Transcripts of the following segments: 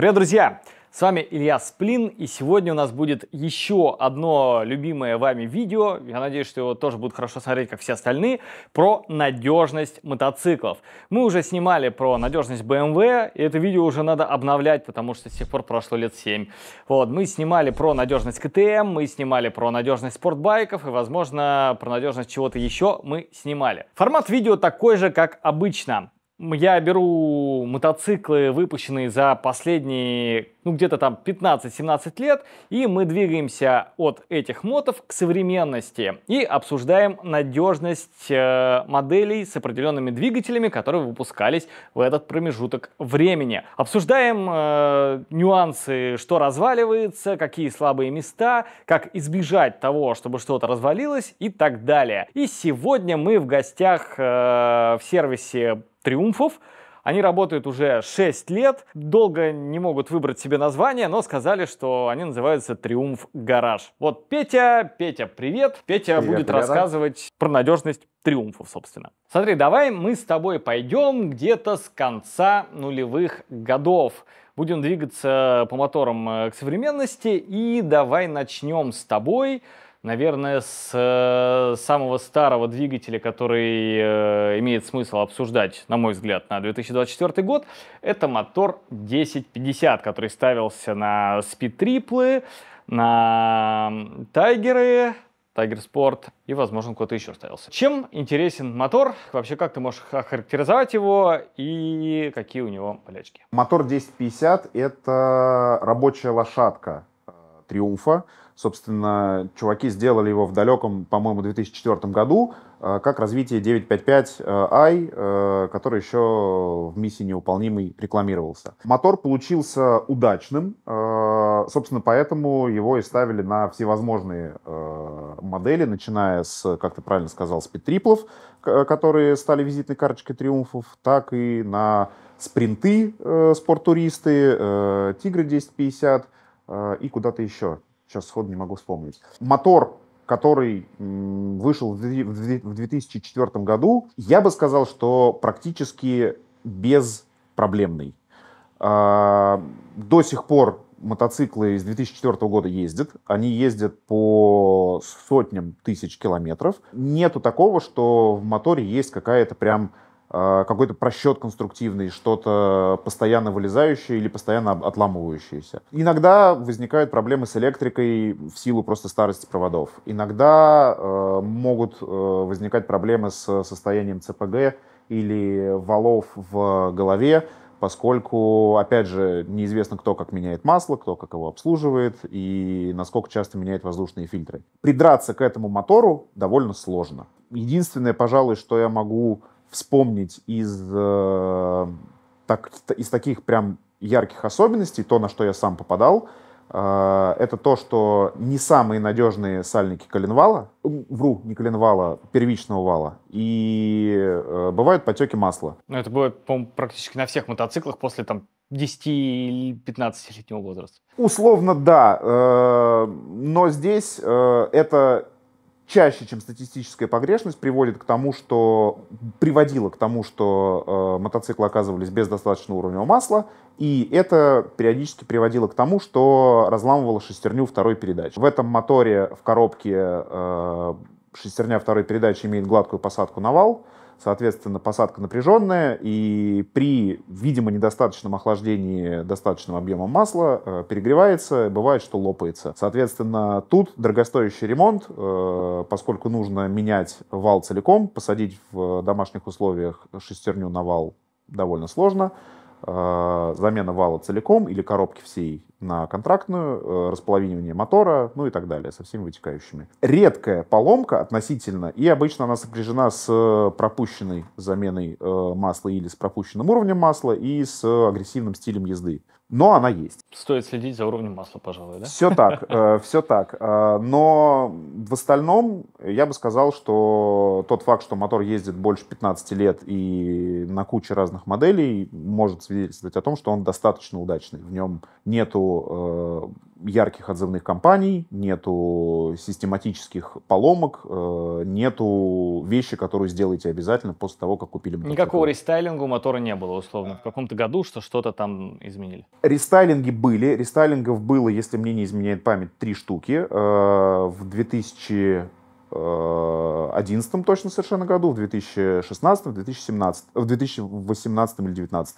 Привет, друзья! С вами Илья Сплин, и сегодня у нас будет еще одно любимое вами видео, я надеюсь, что его тоже будут хорошо смотреть, как все остальные, про надежность мотоциклов. Мы уже снимали про надежность BMW, эм и это видео уже надо обновлять, потому что с тех пор прошло лет 7. Вот, мы снимали про надежность КТМ, эм, мы снимали про надежность спортбайков, и, возможно, про надежность чего-то еще мы снимали. Формат видео такой же, как обычно. Я беру мотоциклы, выпущенные за последние, ну, где-то там 15-17 лет, и мы двигаемся от этих мотов к современности и обсуждаем надежность э, моделей с определенными двигателями, которые выпускались в этот промежуток времени. Обсуждаем э, нюансы, что разваливается, какие слабые места, как избежать того, чтобы что-то развалилось и так далее. И сегодня мы в гостях э, в сервисе триумфов. Они работают уже 6 лет, долго не могут выбрать себе название, но сказали, что они называются «Триумф Гараж». Вот Петя, Петя, привет. Петя привет, будет привет. рассказывать про надежность триумфов, собственно. Смотри, давай мы с тобой пойдем где-то с конца нулевых годов. Будем двигаться по моторам э, к современности и давай начнем с тобой наверное, с э, самого старого двигателя, который э, имеет смысл обсуждать, на мой взгляд, на 2024 год, это мотор 1050, который ставился на спид-триплы, на тайгеры, Tiger Sport и, возможно, кто-то еще ставился. Чем интересен мотор? Вообще, как ты можешь охарактеризовать его и какие у него болячки? Мотор 1050 — это рабочая лошадка э, Триумфа. Собственно, чуваки сделали его в далеком, по-моему, 2004 году, э, как развитие 955i, э, э, который еще в миссии неуполнимый рекламировался. Мотор получился удачным, собственно, поэтому его и ставили на всевозможные модели, начиная с, как ты правильно сказал, спидтриплов, которые стали визитной карточкой триумфов, так и на спринты спорттуристы, Тигры 1050 и куда-то еще сейчас сход не могу вспомнить. Мотор который вышел в 2004 году, я бы сказал, что практически безпроблемный. А, до сих пор мотоциклы с 2004 года ездят. Они ездят по сотням тысяч километров. Нету такого, что в моторе есть какая-то прям а, какой-то просчет конструктивный, что-то постоянно вылезающее или постоянно отламывающееся. Иногда возникают проблемы с электрикой в силу просто старости проводов. Иногда э, могут э, возникать проблемы с состоянием ЦПГ или валов в голове, поскольку, опять же, неизвестно, кто как меняет масло, кто как его обслуживает и насколько часто меняет воздушные фильтры. Придраться к этому мотору довольно сложно. Единственное, пожалуй, что я могу вспомнить из, э, так, из таких прям ярких особенностей, то, на что я сам попадал, э, это то, что не самые надежные сальники коленвала, вру, не коленвала, первичного вала, и э, бывают потеки масла. Ну, это бывает, по-моему, практически на всех мотоциклах после там 10 или 15-летнего возраста. Условно, да. Э, но здесь э, это чаще, чем статистическая погрешность, приводит к тому, что приводило к тому, что э, мотоциклы оказывались без достаточного уровня масла, и это периодически приводило к тому, что разламывало шестерню второй передачи. В этом моторе в коробке э, шестерня второй передачи имеет гладкую посадку на вал, соответственно, посадка напряженная, и при, видимо, недостаточном охлаждении достаточным объемом масла э, перегревается, бывает, что лопается. Соответственно, тут дорогостоящий ремонт, э, поскольку нужно менять вал целиком, посадить в домашних условиях шестерню на вал довольно сложно, Э, замена вала целиком или коробки всей на контрактную, э, располовинивание мотора, ну и так далее, со всеми вытекающими. Редкая поломка относительно, и обычно она сопряжена с пропущенной заменой э, масла или с пропущенным уровнем масла и с агрессивным стилем езды но она есть. Стоит следить за уровнем масла, пожалуй, да? Все так, э, все так. Э, но в остальном я бы сказал, что тот факт, что мотор ездит больше 15 лет и на куче разных моделей, может свидетельствовать о том, что он достаточно удачный. В нем нету э, ярких отзывных компаний, нету систематических поломок, э, нету вещи, которые сделаете обязательно после того, как купили мотоцикл. Никакого рестайлинга у мотора не было, условно. В каком-то году что что-то там изменили. Рестайлинги были, рестайлингов было, если мне не изменяет память, три штуки. Э, в 2011 точно совершенно году, в 2016, в 2017, в 2018 или 2019.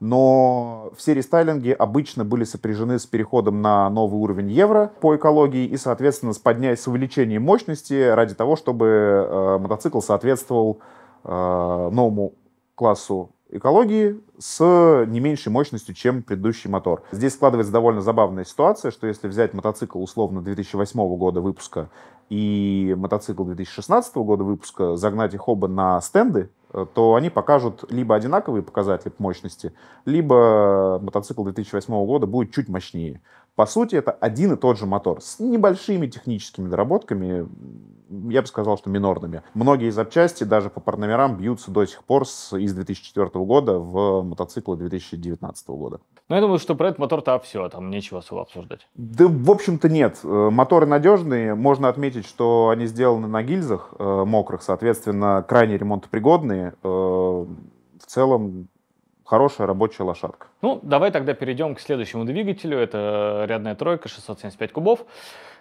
Но все рестайлинги обычно были сопряжены с переходом на новый уровень евро по экологии и, соответственно, с, подня... с увеличением мощности ради того, чтобы э, мотоцикл соответствовал э, новому классу экологии с не меньшей мощностью, чем предыдущий мотор. Здесь складывается довольно забавная ситуация, что если взять мотоцикл условно 2008 года выпуска и мотоцикл 2016 года выпуска, загнать их оба на стенды, э, то они покажут либо одинаковые показатели мощности, либо мотоцикл 2008 года будет чуть мощнее. По сути, это один и тот же мотор с небольшими техническими доработками, я бы сказал, что минорными. Многие запчасти даже по парномерам бьются до сих пор с, из 2004 года в мотоциклы 2019 года. Ну, я думаю, что про этот мотор-то все, там нечего особо обсуждать. Да, в общем-то, нет. Э, моторы надежные. Можно отметить, что они сделаны на гильзах э, мокрых, соответственно, крайне ремонтопригодные. Э, в целом хорошая рабочая лошадка. Ну, давай тогда перейдем к следующему двигателю. Это э, рядная тройка 675 кубов,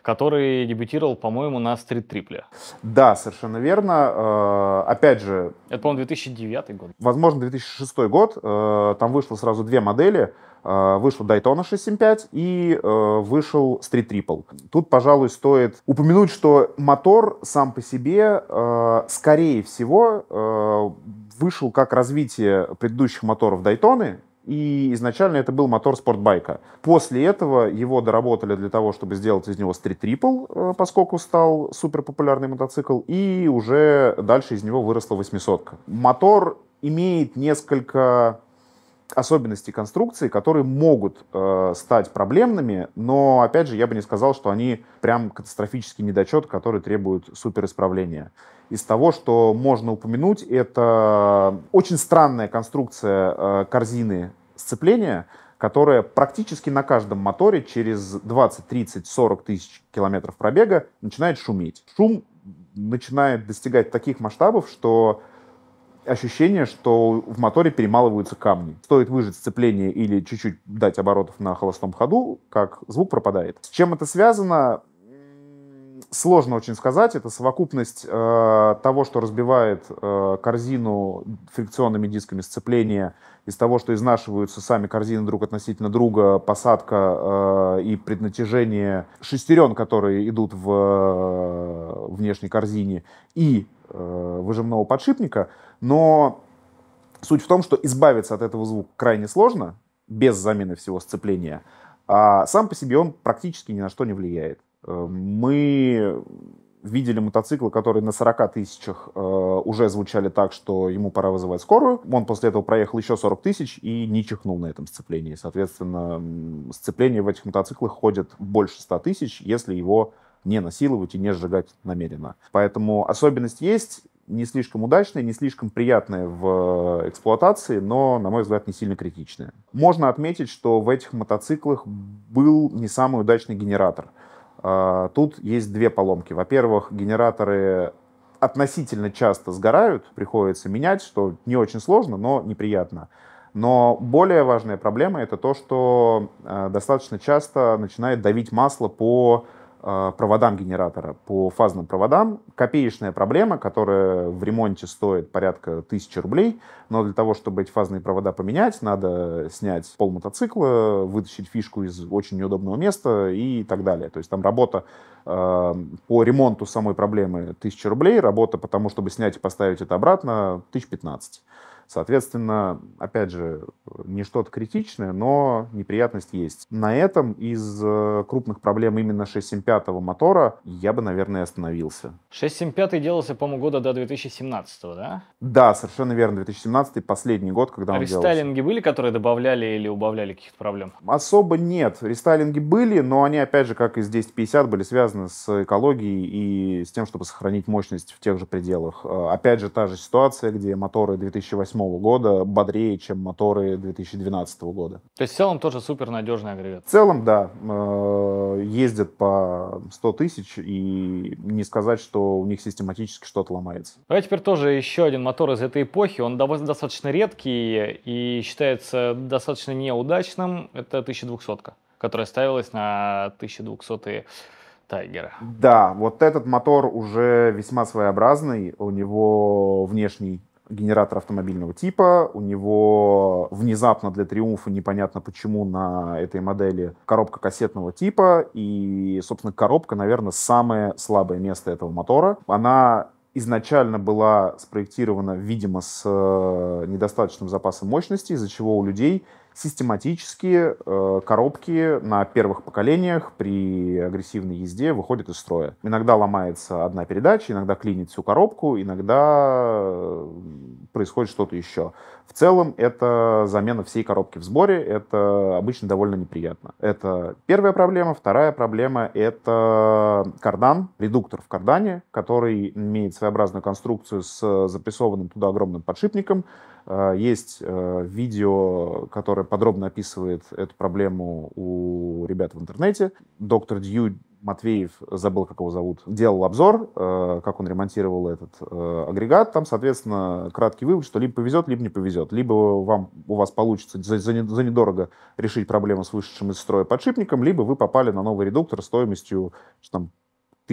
который дебютировал, по-моему, на стрит трипле. Да, совершенно верно. Э, опять же... Это, по-моему, 2009 год. Возможно, 2006 год. Э, там вышло сразу две модели. Вышел Daytona 675 и вышел Street Triple. Тут, пожалуй, стоит упомянуть, что мотор сам по себе, скорее всего, вышел как развитие предыдущих моторов Дайтоны, и изначально это был мотор спортбайка. После этого его доработали для того, чтобы сделать из него стрит трипл, э, поскольку стал супер популярный мотоцикл, и уже дальше из него выросла восьмисотка. Мотор имеет несколько особенности конструкции, которые могут э, стать проблемными, но, опять же, я бы не сказал, что они прям катастрофический недочет, который требует суперисправления. Из того, что можно упомянуть, это очень странная конструкция э, корзины сцепления, которая практически на каждом моторе через 20, 30, 40 тысяч километров пробега начинает шуметь. Шум начинает достигать таких масштабов, что ощущение, что в моторе перемалываются камни. Стоит выжать сцепление или чуть-чуть дать оборотов на холостом ходу, как звук пропадает. С чем это связано? сложно очень сказать. Это совокупность э, того, что разбивает э, корзину фрикционными дисками сцепления, из того, что изнашиваются сами корзины друг относительно друга, посадка э, и преднатяжение шестерен, которые идут в э, внешней корзине, и э, выжимного подшипника. Но суть в том, что избавиться от этого звука крайне сложно, без замены всего сцепления. А сам по себе он практически ни на что не влияет. Эм, мы видели мотоциклы, которые на 40 тысячах э, уже звучали так, что ему пора вызывать скорую. Он после этого проехал еще 40 тысяч и не чихнул на этом сцеплении. Соответственно, сцепление в этих мотоциклах ходит больше 100 тысяч, если его не насиловать и не сжигать намеренно. Поэтому особенность есть, не слишком удачная, не слишком приятная в э, эксплуатации, но, на мой взгляд, не сильно критичная. Можно отметить, что в этих мотоциклах был не самый удачный генератор — а, тут есть две поломки. Во-первых, генераторы относительно часто сгорают, приходится менять, что не очень сложно, но неприятно. Но более важная проблема это то, что э, достаточно часто начинает давить масло по Э, проводам генератора, по фазным проводам. Копеечная проблема, которая в ремонте стоит порядка тысячи рублей, но для того, чтобы эти фазные провода поменять, надо снять пол мотоцикла, вытащить фишку из очень неудобного места и так далее. То есть там работа э, по ремонту самой проблемы тысяча рублей, работа по тому, чтобы снять и поставить это обратно, тысяч пятнадцать. Соответственно, опять же, не что-то критичное, но неприятность есть. На этом из э, крупных проблем именно 675 мотора я бы, наверное, остановился. 675 делался, по-моему, года до 2017, да? Да, совершенно верно. 2017 последний год, когда он Рестайлинги делался. были, которые добавляли или убавляли каких-то проблем? Особо нет. Рестайлинги были, но они, опять же, как и с 1050, были связаны с экологией и с тем, чтобы сохранить мощность в тех же пределах. Э, опять же, та же ситуация, где моторы 2008 2008 года бодрее, чем моторы 2012 года. То есть в целом тоже супер надежный агрегат? В целом, да. Э, ездят по 100 тысяч, и не сказать, что у них систематически что-то ломается. Давай теперь тоже еще один мотор из этой эпохи. Он достаточно редкий и считается достаточно неудачным. Это 1200-ка, которая ставилась на 1200 Тайгера. Да, вот этот мотор уже весьма своеобразный. У него внешний генератор автомобильного типа, у него внезапно для Триумфа непонятно почему на этой модели коробка кассетного типа, и, собственно, коробка, наверное, самое слабое место этого мотора. Она изначально была спроектирована, видимо, с э, недостаточным запасом мощности, из-за чего у людей систематически э, коробки на первых поколениях при агрессивной езде выходят из строя. Иногда ломается одна передача, иногда клинит всю коробку, иногда э, происходит что-то еще. В целом это замена всей коробки в сборе, это обычно довольно неприятно. Это первая проблема. Вторая проблема — это кардан, редуктор в кардане, который имеет своеобразную конструкцию с запрессованным туда огромным подшипником, Э, есть э, видео, которое подробно описывает эту проблему у ребят в интернете. Доктор Дью Матвеев, забыл, как его зовут, делал обзор, э, как он ремонтировал этот агрегат. Там, соответственно, краткий вывод, что либо повезет, либо не повезет. Либо вам, у вас получится за, за, за недорого решить проблему с вышедшим из строя подшипником, либо вы попали на новый редуктор стоимостью что там,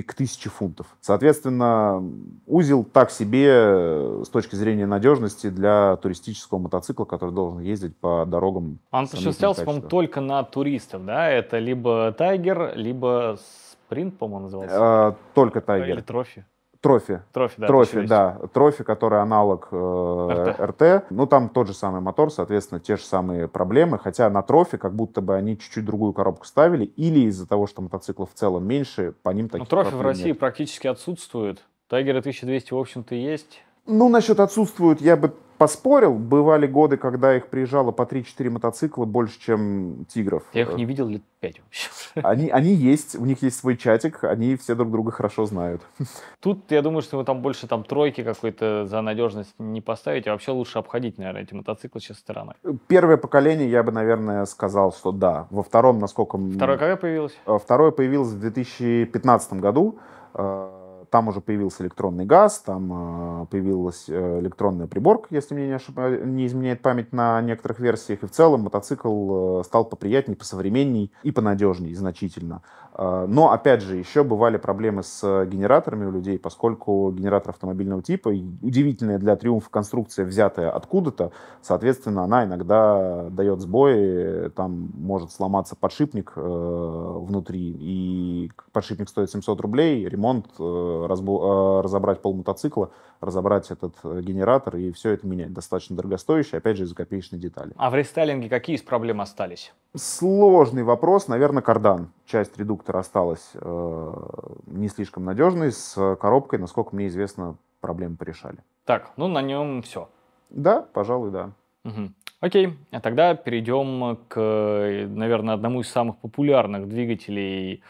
к 1000 фунтов. Соответственно, узел так себе э, с точки зрения надежности для туристического мотоцикла, который должен ездить по дорогам. Он осуществлялся, по только на туристов, да? Это либо Тайгер, либо Спринт, по-моему, назывался. Э, только Тайгер. Или Трофи. Трофи. Трофи, да. Трофи, да. Трофи, который аналог э, РТ. РТ. Ну, там тот же самый мотор, соответственно, те же самые проблемы. Хотя на трофи как будто бы они чуть-чуть другую коробку ставили. Или из-за того, что мотоциклов в целом меньше, по ним такие Ну, трофи в России нет. практически отсутствуют. Тайгеры 1200, в общем-то, есть. Ну, насчет отсутствуют, я бы поспорил. Бывали годы, когда их приезжало по 3-4 мотоцикла больше, чем тигров. Я их не видел лет 5 вообще. Они, они есть, у них есть свой чатик, они все друг друга хорошо знают. Тут, я думаю, что вы там больше там тройки какой-то за надежность не поставите, а вообще лучше обходить, наверное, эти мотоциклы сейчас стороной. Первое поколение я бы, наверное, сказал, что да. Во втором, насколько... Второе когда появилось? Э, второе появилось в 2015 году. Э, там уже появился электронный газ, там э, появилась э, электронная приборка, если мне не, ошиб... не изменяет память на некоторых версиях. И в целом мотоцикл э, стал поприятней, посовременней и понадежней значительно. А, но, опять же, еще бывали проблемы с э, генераторами у людей, поскольку генератор автомобильного типа, удивительная для триумфа конструкция, взятая откуда-то, соответственно, она иногда дает сбои, там может сломаться подшипник э, внутри, и подшипник стоит 700 рублей, ремонт, э, разбу- э, разобрать пол мотоцикла – разобрать этот э, генератор и все это менять. Достаточно дорогостоящее, опять же, из-за копеечной детали. А в рестайлинге какие из проблем остались? Сложный вопрос. Наверное, кардан. Часть редуктора осталась э, не слишком надежной. С коробкой, насколько мне известно, проблемы порешали. Так, ну на нем все. Да, пожалуй, да. Угу. Окей, а тогда перейдем к, э, наверное, одному из самых популярных двигателей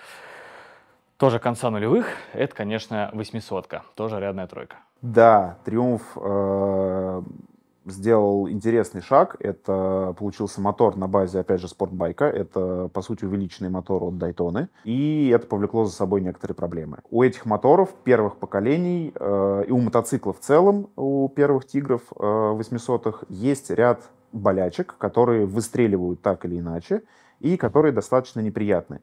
тоже конца нулевых. Это, конечно, восьмисотка, тоже рядная тройка. Да, Триумф э, сделал интересный шаг. Это получился мотор на базе, опять же, спортбайка. Это, по сути, увеличенный мотор от Дайтоны. И это повлекло за собой некоторые проблемы. У этих моторов первых поколений э, и у мотоцикла в целом, у первых Тигров э, 800-х, есть ряд болячек, которые выстреливают так или иначе и которые достаточно неприятны.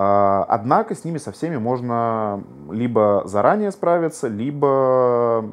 А, однако с ними со всеми можно либо заранее справиться, либо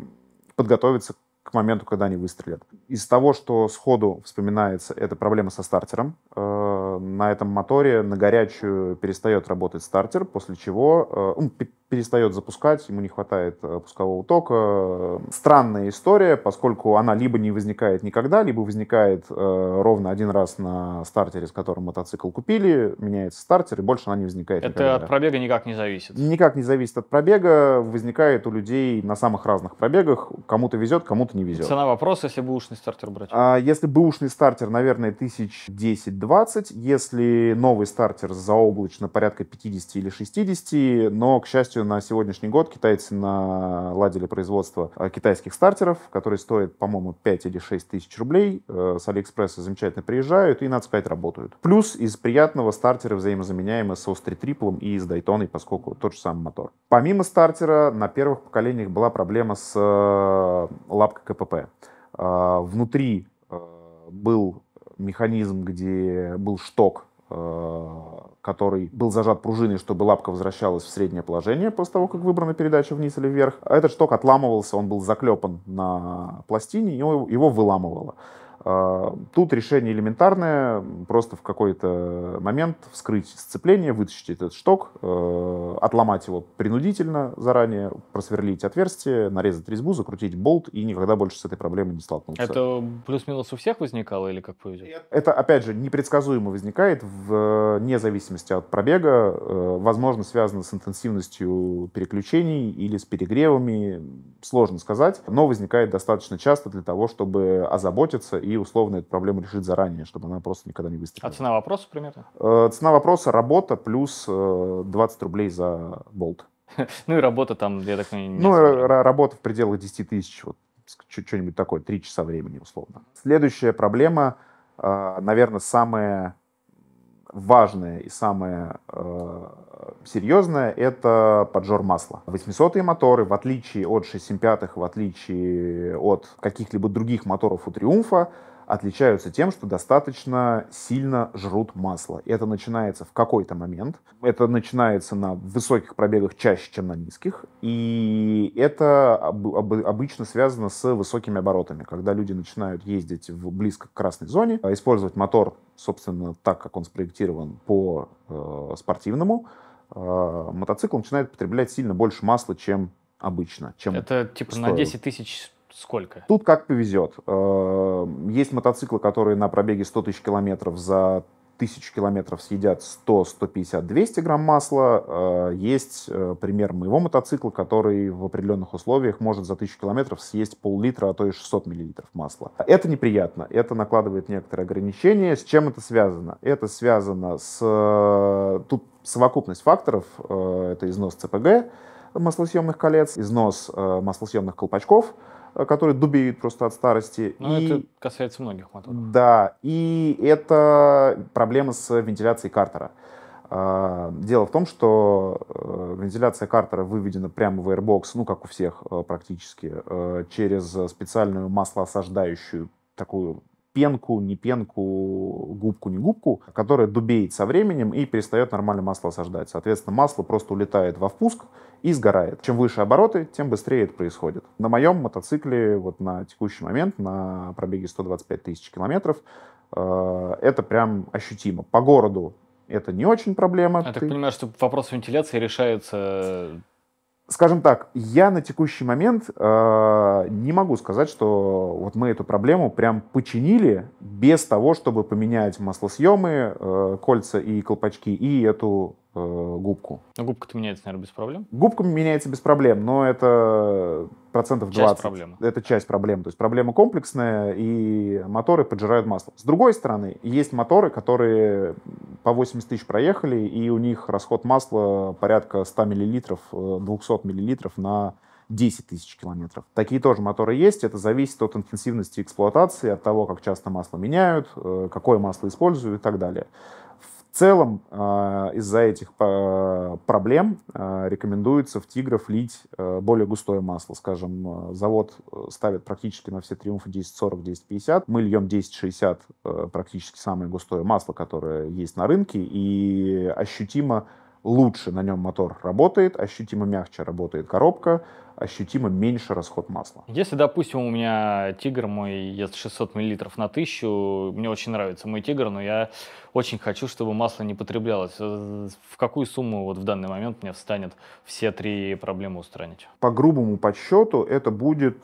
подготовиться к моменту, когда они выстрелят. Из того, что сходу вспоминается, это проблема со стартером. Э, на этом моторе на горячую перестает работать стартер, после чего э, ну, перестает запускать, ему не хватает э, пускового тока. Странная история, поскольку она либо не возникает никогда, либо возникает э, ровно один раз на стартере, с которым мотоцикл купили, меняется стартер, и больше она не возникает Это никогда. от пробега никак не зависит? Никак не зависит от пробега, возникает у людей на самых разных пробегах, кому-то везет, кому-то не везет. Цена вопроса, если бы ушный стартер брать? А, если бы ушный стартер, наверное, тысяч 10-20, если новый стартер заоблачно порядка 50 или 60, но, к счастью, на сегодняшний год китайцы наладили производство э, китайских стартеров, которые стоят, по-моему, 5 или 6 тысяч рублей. Э, с Алиэкспресса замечательно приезжают и, надо сказать, работают. Плюс из приятного стартеры взаимозаменяемы с Остри Триплом и с Дайтоной, поскольку тот же самый мотор. Помимо стартера, на первых поколениях была проблема с э, лапкой КПП. Внутри был механизм, где был шток который был зажат пружиной, чтобы лапка возвращалась в среднее положение после того, как выбрана передача вниз или вверх. А этот шток отламывался, он был заклепан на пластине, и его выламывало. А, тут решение элементарное, просто в какой-то момент вскрыть сцепление, вытащить этот шток, э, отломать его принудительно заранее, просверлить отверстие, нарезать резьбу, закрутить болт и никогда больше с этой проблемой не столкнуться. Это плюс-минус у всех возникало или как повезет? Это, опять же, непредсказуемо возникает вне зависимости от пробега, э, возможно, связано с интенсивностью переключений или с перегревами, сложно сказать, но возникает достаточно часто для того, чтобы озаботиться и условно эту проблему решить заранее, чтобы она просто никогда не выстрелила. А цена вопроса примерно? Э, цена вопроса — работа плюс э, 20 рублей за болт. Ну и работа там, я так понимаю... Ну, работа в пределах 10 тысяч, вот что-нибудь такое, 3 часа времени условно. Следующая проблема, э, наверное, самая важное и самое э, серьезное — это поджор масла. 800-е моторы, в отличие от 675-х, в отличие от каких-либо других моторов у «Триумфа», отличаются тем, что достаточно сильно жрут масло. И Это начинается в какой-то момент. Это начинается на высоких пробегах чаще, чем на низких. И это обычно связано с высокими оборотами, когда люди начинают ездить в близко к красной зоне, а использовать мотор, собственно, так, как он спроектирован по э, спортивному, э, мотоцикл начинает потреблять сильно больше масла, чем обычно. Чем это типа стоил. на 10 тысяч Сколько? Тут как повезет. Э, есть мотоциклы, которые на пробеге 100 тысяч километров за тысячу километров съедят 100, 150, 200 грамм масла. Э, есть э, пример моего мотоцикла, который в определенных условиях может за тысячу километров съесть пол-литра, а то и 600 миллилитров масла. Это неприятно, это накладывает некоторые ограничения. С чем это связано? Это связано с... Тут совокупность факторов, это износ ЦПГ, маслосъемных колец, износ маслосъемных колпачков, Э, который дубеют просто от старости. Ну, и... это касается многих моторов. Да, и это проблема с вентиляцией картера. Э, дело в том, что э, вентиляция картера выведена прямо в Airbox, ну, как у всех практически, через специальную маслоосаждающую такую пенку, не пенку, губку, не губку, которая дубеет со временем и перестает нормально масло осаждать. Соответственно, масло просто улетает во впуск, и сгорает. Чем выше обороты, тем быстрее это происходит. На моем мотоцикле вот на текущий момент на пробеге 125 тысяч километров э, это прям ощутимо. По городу это не очень проблема. А так понимаю, что вопрос вентиляции решается... Э, Скажем так, я на текущий момент э, не могу сказать, что вот мы эту проблему прям починили без того, чтобы поменять маслосъемы, э, кольца и колпачки и эту Э, губку. Но ну, губка-то меняется, наверное, без проблем? Губка меняется без проблем, но это процентов 20. Часть проблемы. Это часть проблем. То есть проблема комплексная, и моторы поджирают масло. С другой стороны, есть моторы, которые по 80 тысяч проехали, и у них расход масла порядка 100 миллилитров, 200 э, миллилитров на 10 тысяч километров. Такие тоже моторы есть. Это зависит от интенсивности эксплуатации, от того, как часто масло меняют, э, какое масло используют и так далее целом а, из-за этих а, проблем а, рекомендуется в тигров лить более густое масло. Скажем, завод э, ставит практически на все триумфы 1040, 1050. Мы льем 1060 практически самое густое масло, которое есть на рынке, и ощутимо лучше на нем мотор работает, ощутимо мягче работает коробка, ощутимо меньше расход масла. Если, допустим, у меня тигр мой ест 600 мл на 1000, мне очень нравится мой тигр, но я очень хочу, чтобы масло не потреблялось. Э, в какую сумму вот в данный момент мне встанет все три проблемы устранить? По грубому подсчету это будет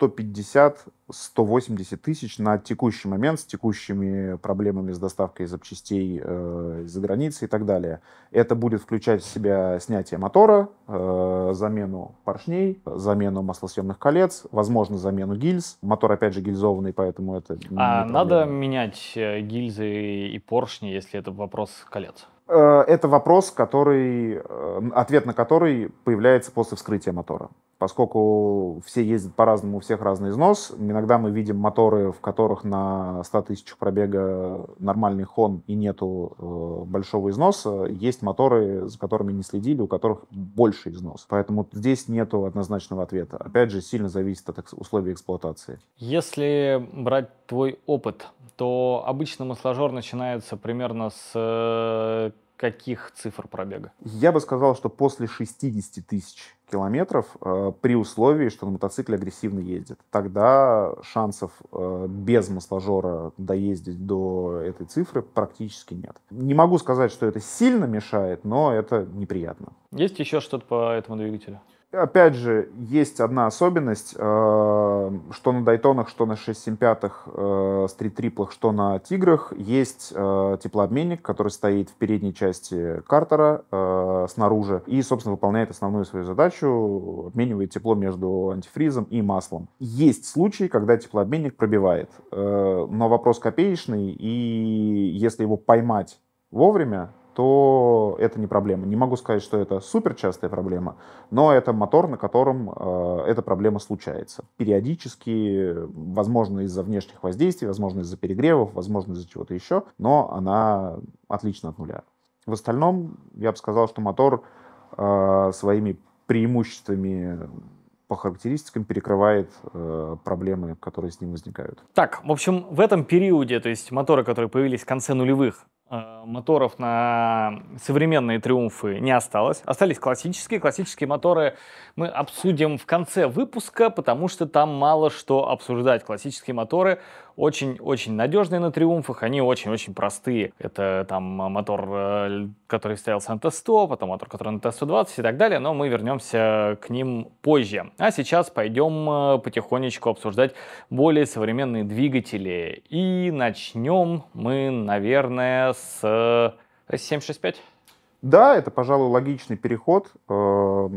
150-180 тысяч на текущий момент с текущими проблемами с доставкой запчастей э, из-за границы и так далее. Это будет включать в себя снятие мотора, э, замену поршней, замену маслосъемных колец, возможно, замену гильз. Мотор, опять же, гильзованный, поэтому это... А надо менять э, гильзы и поршни, если это вопрос колец? Э, это вопрос, который, э, ответ на который появляется после вскрытия мотора. Поскольку все ездят по-разному, у всех разный износ, иногда мы видим моторы, в которых на 100 тысяч пробега нормальный хон и нету э, большого износа. Есть моторы, за которыми не следили, у которых больше износ. Поэтому здесь нету однозначного ответа. Опять же, сильно зависит от условий эксплуатации. Если брать твой опыт, то обычно масложор начинается примерно с э, каких цифр пробега? Я бы сказал, что после 60 тысяч километров, э, при условии, что на мотоцикле агрессивно ездит, тогда шансов э, без масложора доездить до этой цифры практически нет. Не могу сказать, что это сильно мешает, но это неприятно. Есть еще что-то по этому двигателю? Опять же, есть одна особенность, э, что на дайтонах, что на 6,7 пятых, э, стрит-триплах, что на тиграх. Есть э, теплообменник, который стоит в передней части картера снаружи и, собственно, выполняет основную свою задачу, обменивает тепло между антифризом и маслом. Есть случаи, когда теплообменник пробивает, но вопрос копеечный, и если его поймать вовремя, то это не проблема. Не могу сказать, что это суперчастая проблема, но это мотор, на котором э, эта проблема случается. Периодически, возможно, из-за внешних воздействий, возможно, из-за перегревов, возможно, из-за чего-то еще, но она отлично от нуля. В остальном, я бы сказал, что мотор э, своими преимуществами по характеристикам перекрывает э, проблемы, которые с ним возникают. Так, в общем, в этом периоде, то есть моторы, которые появились в конце нулевых, Э, моторов на современные триумфы не осталось. Остались классические. Классические моторы мы обсудим в конце выпуска, потому что там мало что обсуждать. Классические моторы очень-очень надежные на триумфах, они очень-очень простые. Это там мотор, э, который стоялся на Т-100, потом мотор, который на Т-120 и так далее, но мы вернемся к ним позже. А сейчас пойдем э, потихонечку обсуждать более современные двигатели. И начнем мы, наверное, с 765. Да, это, пожалуй, логичный переход. Э,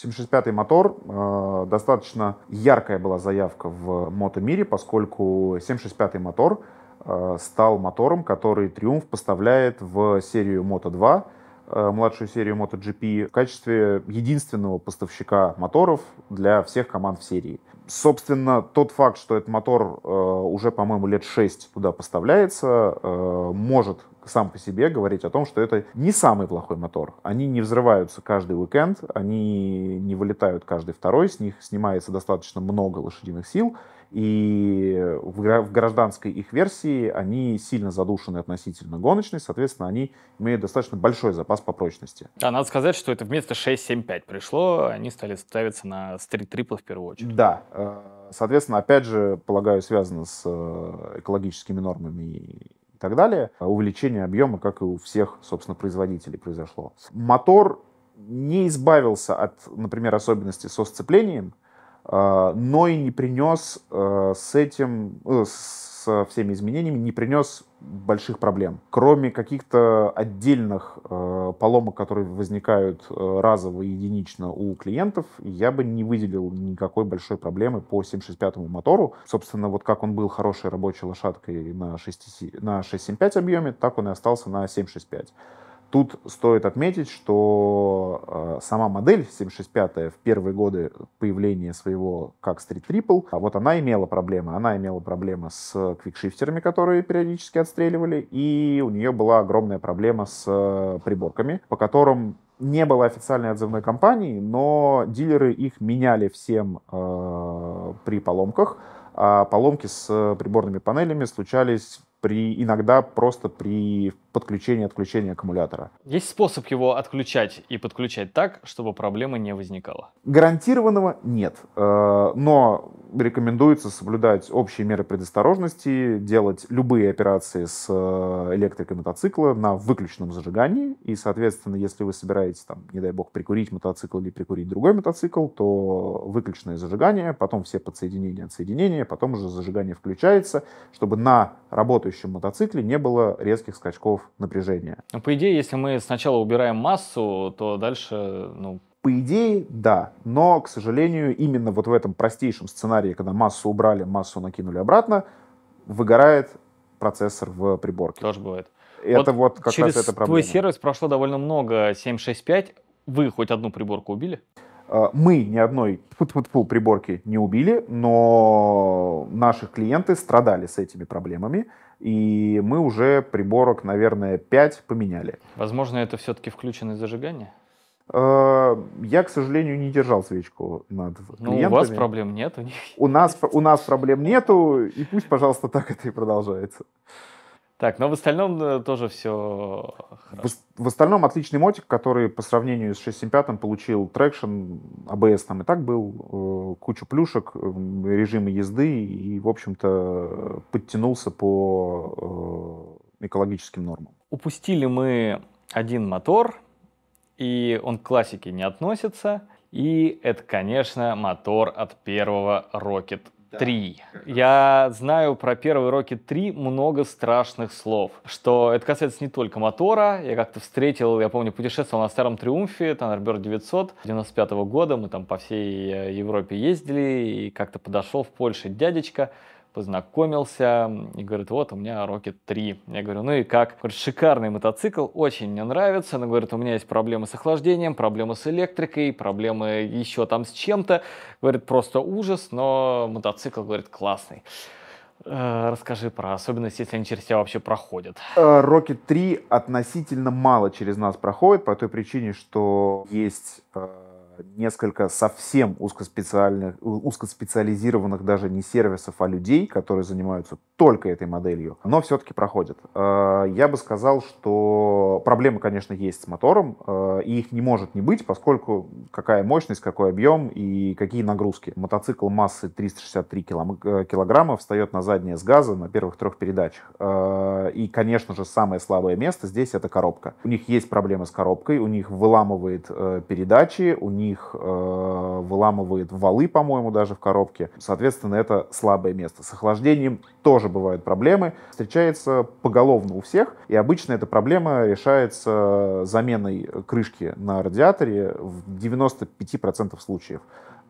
765 мотор, э, достаточно яркая была заявка в мотомире, поскольку 765 мотор э, стал мотором, который Триумф поставляет в серию Moto 2, э, младшую серию MotoGP, в качестве единственного поставщика моторов для всех команд в серии. Собственно, тот факт, что этот мотор э, уже, по-моему, лет 6 туда поставляется, э, может сам по себе говорить о том, что это не самый плохой мотор. Они не взрываются каждый уикенд, они не вылетают каждый второй, с них снимается достаточно много лошадиных сил, и в гражданской их версии они сильно задушены относительно гоночной, соответственно, они имеют достаточно большой запас по прочности. А надо сказать, что это вместо 6.7.5 пришло, они стали ставиться на стрит-триплы в первую очередь. Да, э, соответственно, опять же, полагаю, связано с э, экологическими нормами так далее, а увеличение объема, как и у всех, собственно, производителей произошло. Мотор не избавился от, например, особенностей со сцеплением, а, но и не принес а, с этим, э, с всеми изменениями, не принес больших проблем. Кроме каких-то отдельных э, поломок, которые возникают э, разово и единично у клиентов, я бы не выделил никакой большой проблемы по 765 мотору. Собственно, вот как он был хорошей рабочей лошадкой на, 6, на 675 объеме, так он и остался на 765. Тут стоит отметить, что э, сама модель 765 в первые годы появления своего как Street Triple, а вот она имела проблемы. Она имела проблемы с квикшифтерами, которые периодически отстреливали, и у нее была огромная проблема с э, приборками, по которым не было официальной отзывной кампании, но дилеры их меняли всем э, при поломках. А поломки с приборными панелями случались при, иногда просто при подключения и отключения аккумулятора. Есть способ его отключать и подключать так, чтобы проблемы не возникало? Гарантированного нет, э, но рекомендуется соблюдать общие меры предосторожности, делать любые операции с э, электрикой мотоцикла на выключенном зажигании, и, соответственно, если вы собираетесь, там, не дай бог, прикурить мотоцикл или прикурить другой мотоцикл, то выключенное зажигание, потом все подсоединения, отсоединения, потом уже зажигание включается, чтобы на работающем мотоцикле не было резких скачков узлов напряжения. Ну, по идее, если мы сначала убираем массу, то дальше, ну, по идее, да. Но, к сожалению, именно вот в этом простейшем сценарии, когда массу убрали, массу накинули обратно, выгорает процессор в приборке. Тоже бывает. Это вот, вот как через раз эта проблема. твой сервис прошло довольно много 765. Вы хоть одну приборку убили? А, мы ни одной фу приборки не убили, но наши клиенты страдали с этими проблемами. И мы уже приборок, наверное, 5 поменяли. Возможно, это все-таки включенное зажигание? Э, я, к сожалению, не держал свечку над ну, клиентами. у вас проблем нет у них. У нас, у нас проблем нету, и пусть, пожалуйста, так это и продолжается. Так, но в остальном э, тоже все хорошо. В, в остальном отличный мотик, который по сравнению с 6.7.5 получил трекшн, ABS там и так был, э, кучу плюшек, э, режимы езды и, в общем-то, подтянулся по экологическим нормам. Упустили мы один мотор, и он к классике не относится. И это, конечно, мотор от первого Rocket 3. Я знаю про первый Rocket 3 много страшных слов. Что это касается не только мотора. Я как-то встретил, я помню, путешествовал на Старом Триумфе, Thunderbird 900 95 -го года. Мы там по всей э, Европе ездили. И как-то подошел в Польше дядечка познакомился и говорит, вот у меня Rocket 3. Я говорю, ну и как? Говорит, шикарный мотоцикл, очень мне нравится. Она говорит, у меня есть проблемы с охлаждением, проблемы с электрикой, проблемы еще там с чем-то. Говорит, просто ужас, но мотоцикл, говорит, классный. Э, расскажи про особенности, если они через тебя вообще проходят. Э, Rocket 3 относительно мало через нас проходит по той причине, что есть э, несколько совсем узкоспециальных, узкоспециализированных даже не сервисов, а людей, которые занимаются только этой моделью, но все-таки проходят. Э, я бы сказал, что проблемы, конечно, есть с мотором, э, и их не может не быть, поскольку какая мощность, какой объем и какие нагрузки. Мотоцикл массы 363 э, килограмма встает на заднее с газа на первых трех передачах. И, конечно же, самое слабое место здесь — это коробка. У них есть проблемы с коробкой, у них выламывает передачи, у них них э, выламывает валы, по-моему, даже в коробке. Соответственно, это слабое место. С охлаждением тоже бывают проблемы. Встречается поголовно у всех, и обычно эта проблема решается заменой крышки на радиаторе в 95% случаев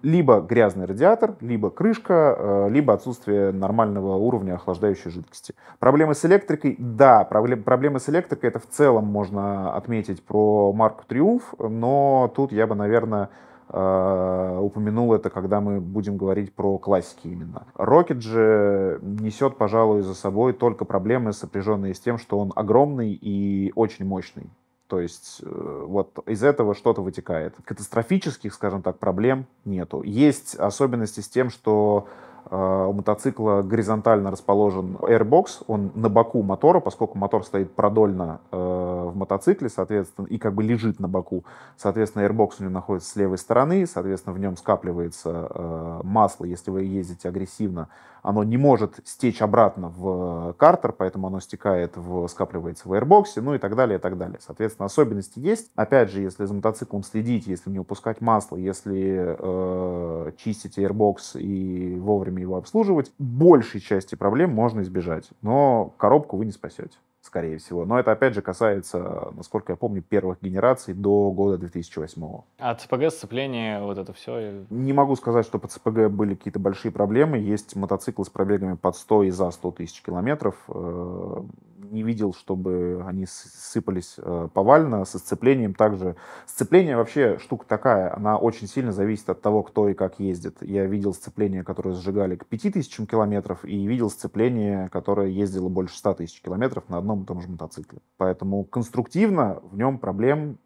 либо грязный радиатор, либо крышка, э, либо отсутствие нормального уровня охлаждающей жидкости. Проблемы с электрикой, да, проблемы с электрикой это в целом можно отметить про марку Триумф, но тут я бы, наверное, э, упомянул это, когда мы будем говорить про классики именно. Rocket же несет, пожалуй, за собой только проблемы, сопряженные с тем, что он огромный и очень мощный. То есть э, вот из этого что-то вытекает. Катастрофических, скажем так, проблем нету. Есть особенности с тем, что э, у мотоцикла горизонтально расположен airbox, он на боку мотора, поскольку мотор стоит продольно э, в мотоцикле, соответственно, и как бы лежит на боку. Соответственно, airbox у него находится с левой стороны, соответственно, в нем скапливается масло, если вы ездите агрессивно, оно не может стечь обратно в э, картер, поэтому оно стекает, в, скапливается в аирбоксе, ну и так далее, и так далее. Соответственно, особенности есть. Опять же, если за мотоциклом следить, если не упускать масло, если э, чистить airbox и вовремя его обслуживать, большей части проблем можно избежать. Но коробку вы не спасете скорее всего. Но это, опять же, касается, насколько я помню, первых генераций до года 2008. А ЦПГ, сцепление, вот это все? Не могу сказать, что по ЦПГ были какие-то большие проблемы. Есть мотоциклы с пробегами под 100 и за 100 тысяч километров. Э, не видел, чтобы они сыпались э, повально со сцеплением также. Сцепление вообще штука такая, она очень сильно зависит от того, кто и как ездит. Я видел сцепление, которое сжигали к 5000 километров, и видел сцепление, которое ездило больше 100 тысяч километров на одном и том же мотоцикле. Поэтому конструктивно в нем проблем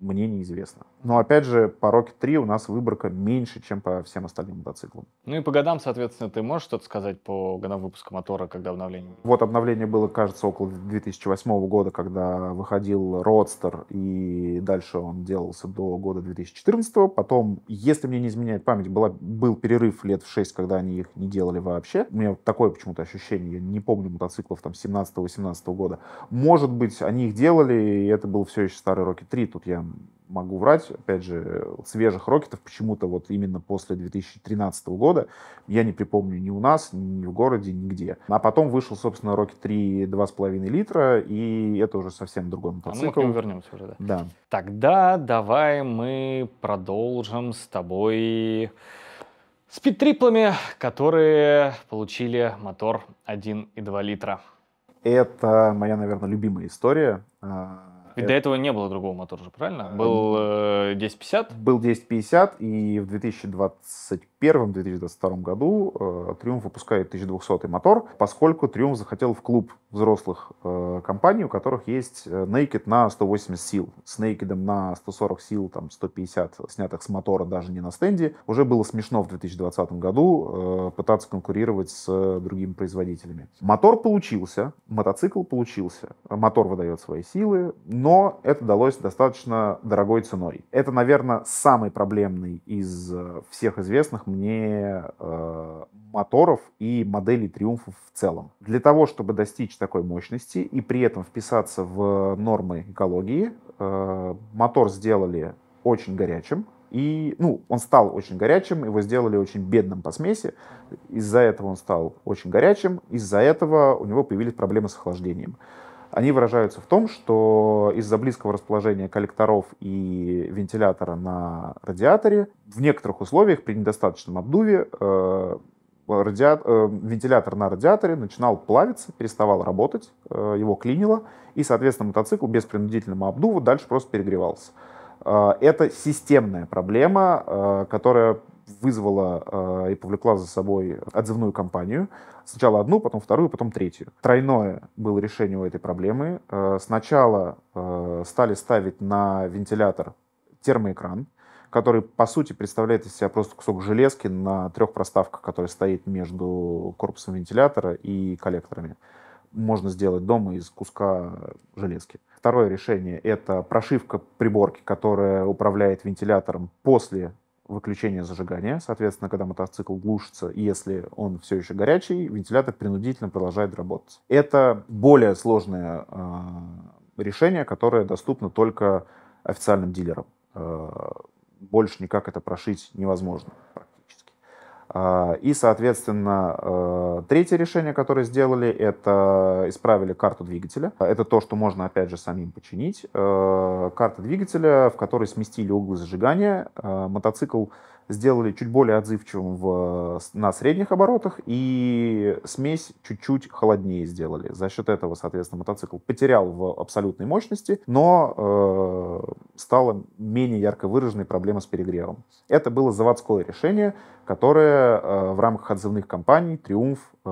мне неизвестно. Но опять же, по Rocket 3 у нас выборка меньше, чем по всем остальным мотоциклам. Ну и по годам, соответственно, ты можешь что-то сказать по годам выпуска мотора, когда обновление? Вот обновление было, кажется, около 2008 года, когда выходил Roadster, и дальше он делался до года 2014. Потом, если мне не изменяет память, была, был перерыв лет в 6, когда они их не делали вообще. У меня такое почему-то ощущение, я не помню мотоциклов там 17-18 года. Может быть, они их делали, и это был все еще старый Rocket 3, тут я могу врать, опять же, свежих рокетов почему-то вот именно после 2013 года я не припомню ни у нас, ни в городе, нигде. А потом вышел, собственно, Рокет 3 2,5 литра, и это уже совсем другой мотоцикл. А ну, мы к нему вернемся уже, да. Да. Тогда давай мы продолжим с тобой спидтриплами, которые получили мотор 1,2 литра. Это моя, наверное, любимая история а, ведь это... до э, этого не было другого мотора же, правильно? Э, Был э, 1050? Был 1050, и в 2020 первом 2022 году э, Триумф выпускает 1200 мотор, поскольку Триумф захотел в клуб взрослых э, компаний, у которых есть э, Naked на 180 сил. С Naked на 140 сил, там 150 снятых с мотора даже не на стенде. Уже было смешно в 2020 году э, пытаться конкурировать с другими производителями. Мотор получился, мотоцикл получился. Мотор выдает свои силы, но это далось достаточно дорогой ценой. Это, наверное, самый проблемный из всех известных мне э, моторов и моделей триумфов в целом. Для того, чтобы достичь такой мощности и при этом вписаться в нормы экологии, э, мотор сделали очень горячим. И, ну, он стал очень горячим, его сделали очень бедным по смеси. Из-за этого он стал очень горячим, из-за этого у него появились проблемы с охлаждением. Они выражаются в том, что из-за близкого расположения коллекторов и вентилятора на радиаторе в некоторых условиях при недостаточном обдуве э, радиа... э, вентилятор на радиаторе начинал плавиться, переставал работать, э, его клинило, и, соответственно, мотоцикл без принудительного обдува дальше просто перегревался. Э, это системная проблема, э, которая вызвала а, и повлекла за собой отзывную кампанию. Сначала одну, потом вторую, потом третью. Тройное было решение у этой проблемы. А, сначала а, стали ставить на вентилятор термоэкран, который, по сути, представляет из себя просто кусок железки на трех проставках, который стоит между корпусом вентилятора и коллекторами. Можно сделать дома из куска железки. Второе решение — это прошивка приборки, которая управляет вентилятором после выключение зажигания. Соответственно, когда мотоцикл глушится, если он все еще горячий, вентилятор принудительно продолжает работать. Это более сложное э, решение, которое доступно только официальным дилерам. Э, больше никак это прошить невозможно. А, и, соответственно, э, третье решение, которое сделали, это исправили карту двигателя. Это то, что можно, опять же, самим починить. Э, карта двигателя, в которой сместили углы зажигания. Э, мотоцикл сделали чуть более отзывчивым в, на средних оборотах, и смесь чуть-чуть холоднее сделали. За счет этого, соответственно, мотоцикл потерял в абсолютной мощности, но э, стала менее ярко выраженной проблема с перегревом. Это было заводское решение, которое э, в рамках отзывных кампаний «Триумф» э,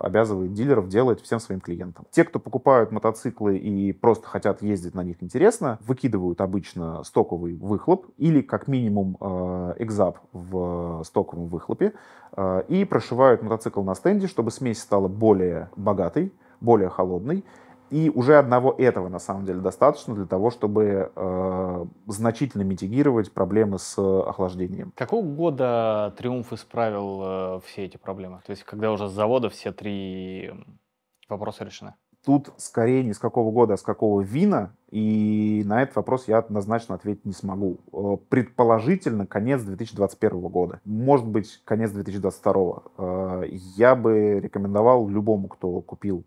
обязывает дилеров делать всем своим клиентам. Те, кто покупают мотоциклы и просто хотят ездить на них интересно, выкидывают обычно стоковый выхлоп или как минимум э, экзап в стоковом выхлопе э, и прошивают мотоцикл на стенде, чтобы смесь стала более богатой, более холодной, и уже одного этого, на самом деле, достаточно для того, чтобы э, значительно митигировать проблемы с охлаждением. Какого года «Триумф» исправил э, все эти проблемы? То есть, когда уже с завода все три вопроса решены? Тут скорее не с какого года, а с какого вина, и на этот вопрос я однозначно ответить не смогу. Э, предположительно, конец 2021 года. Может быть, конец 2022. Э, я бы рекомендовал любому, кто купил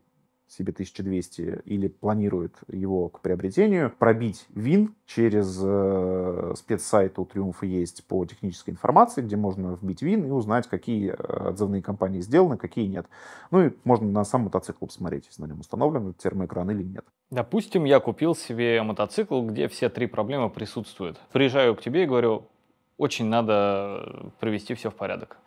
себе 1200 или планирует его к приобретению, пробить ВИН через э, спецсайт у Триумфа есть по технической информации, где можно вбить ВИН и узнать, какие э, отзывные компании сделаны, какие нет. Ну и можно на сам мотоцикл посмотреть, если на нем установлен термоэкран или нет. Допустим, я купил себе мотоцикл, где все три проблемы присутствуют. Приезжаю к тебе и говорю, очень надо э, привести все в порядок.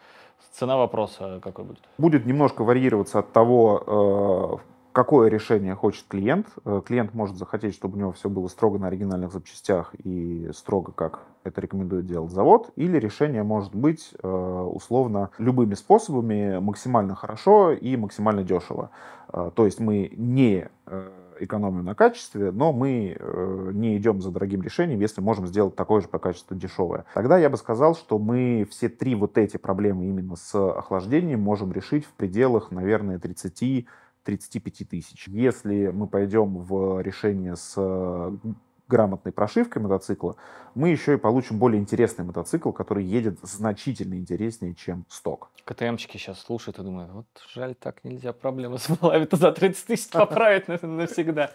Цена вопроса какой будет? Будет немножко варьироваться от того, э, какое решение хочет клиент. Э, клиент может захотеть, чтобы у него все было строго на оригинальных запчастях и строго, как это рекомендует делать завод. Или решение может быть э, условно любыми способами, максимально хорошо и максимально дешево. Э, то есть мы не экономим на качестве, но мы не идем за дорогим решением, если можем сделать такое же по качеству дешевое. Тогда я бы сказал, что мы все три вот эти проблемы именно с охлаждением можем решить в пределах, наверное, 30 35 тысяч. Если мы пойдем в решение с э, грамотной прошивкой мотоцикла, мы еще и получим более интересный мотоцикл, который едет значительно интереснее, чем сток. КТМчики сейчас слушают и думают, вот жаль, так нельзя, проблемы с Малави-то за 30 тысяч поправить навсегда.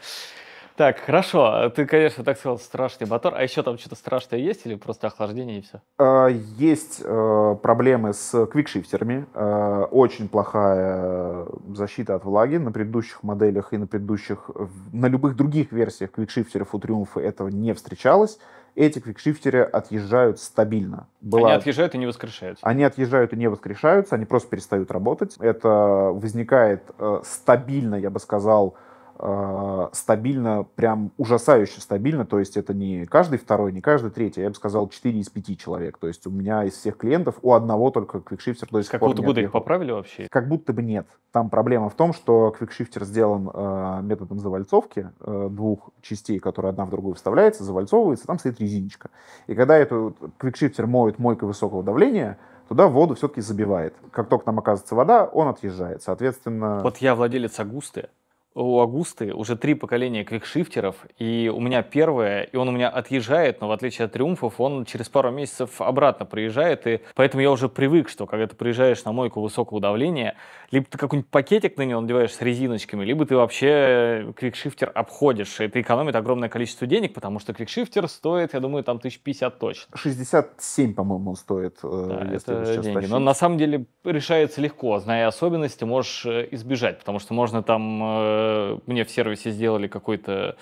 Так, хорошо. Ты, конечно, так сказал, страшный мотор. А еще там что-то страшное есть или просто охлаждение и все? А, есть э, проблемы с квикшифтерами. Э, очень плохая защита от влаги на предыдущих моделях и на предыдущих... На любых других версиях квикшифтеров у Триумфа этого не встречалось. Эти квикшифтеры отъезжают стабильно. Была... Они отъезжают и не воскрешаются. Они отъезжают и не воскрешаются, они просто перестают работать. Это возникает э, стабильно, я бы сказал, а, стабильно, прям ужасающе стабильно, то есть это не каждый второй, не каждый третий, я бы сказал 4 из 5 человек, то есть у меня из всех клиентов у одного только квикшифтер то есть Как будто бы отъехал. их поправили вообще? Как будто бы нет. Там проблема в том, что квикшифтер сделан э, методом завальцовки э, двух частей, которые одна в другую вставляется, завальцовывается, там стоит резиночка. И когда эту квикшифтер моет мойкой высокого давления, туда воду все-таки забивает. Как только там оказывается вода, он отъезжает, соответственно... Вот я владелец Агусты, у Агусты уже три поколения квикшифтеров, и у меня первое, и он у меня отъезжает, но в отличие от Триумфов, он через пару месяцев обратно приезжает, и поэтому я уже привык, что когда ты приезжаешь на мойку высокого давления, либо ты какой-нибудь пакетик на него надеваешь с резиночками, либо ты вообще квикшифтер обходишь, и это экономит огромное количество денег, потому что квикшифтер стоит, я думаю, там 1050 точно. 67, по-моему, он стоит, э, да, если это деньги. Тащить. Но на самом деле решается легко, зная особенности, можешь э, избежать, потому что можно там э, Э, мне в сервисе сделали какой-то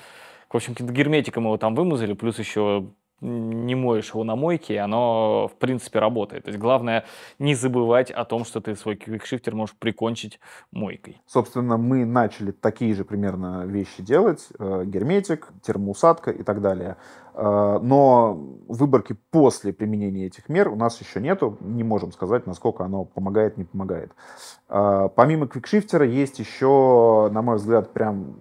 в общем, герметиком его там вымазали, плюс еще не моешь его на мойке, оно, в принципе, работает. То есть главное не забывать о том, что ты свой квикшифтер можешь прикончить мойкой. Собственно, мы начали такие же примерно вещи делать. Э, герметик, термоусадка и так далее. Э, но выборки после применения этих мер у нас еще нету. Не можем сказать, насколько оно помогает, не помогает. Э, помимо квикшифтера есть еще, на мой взгляд, прям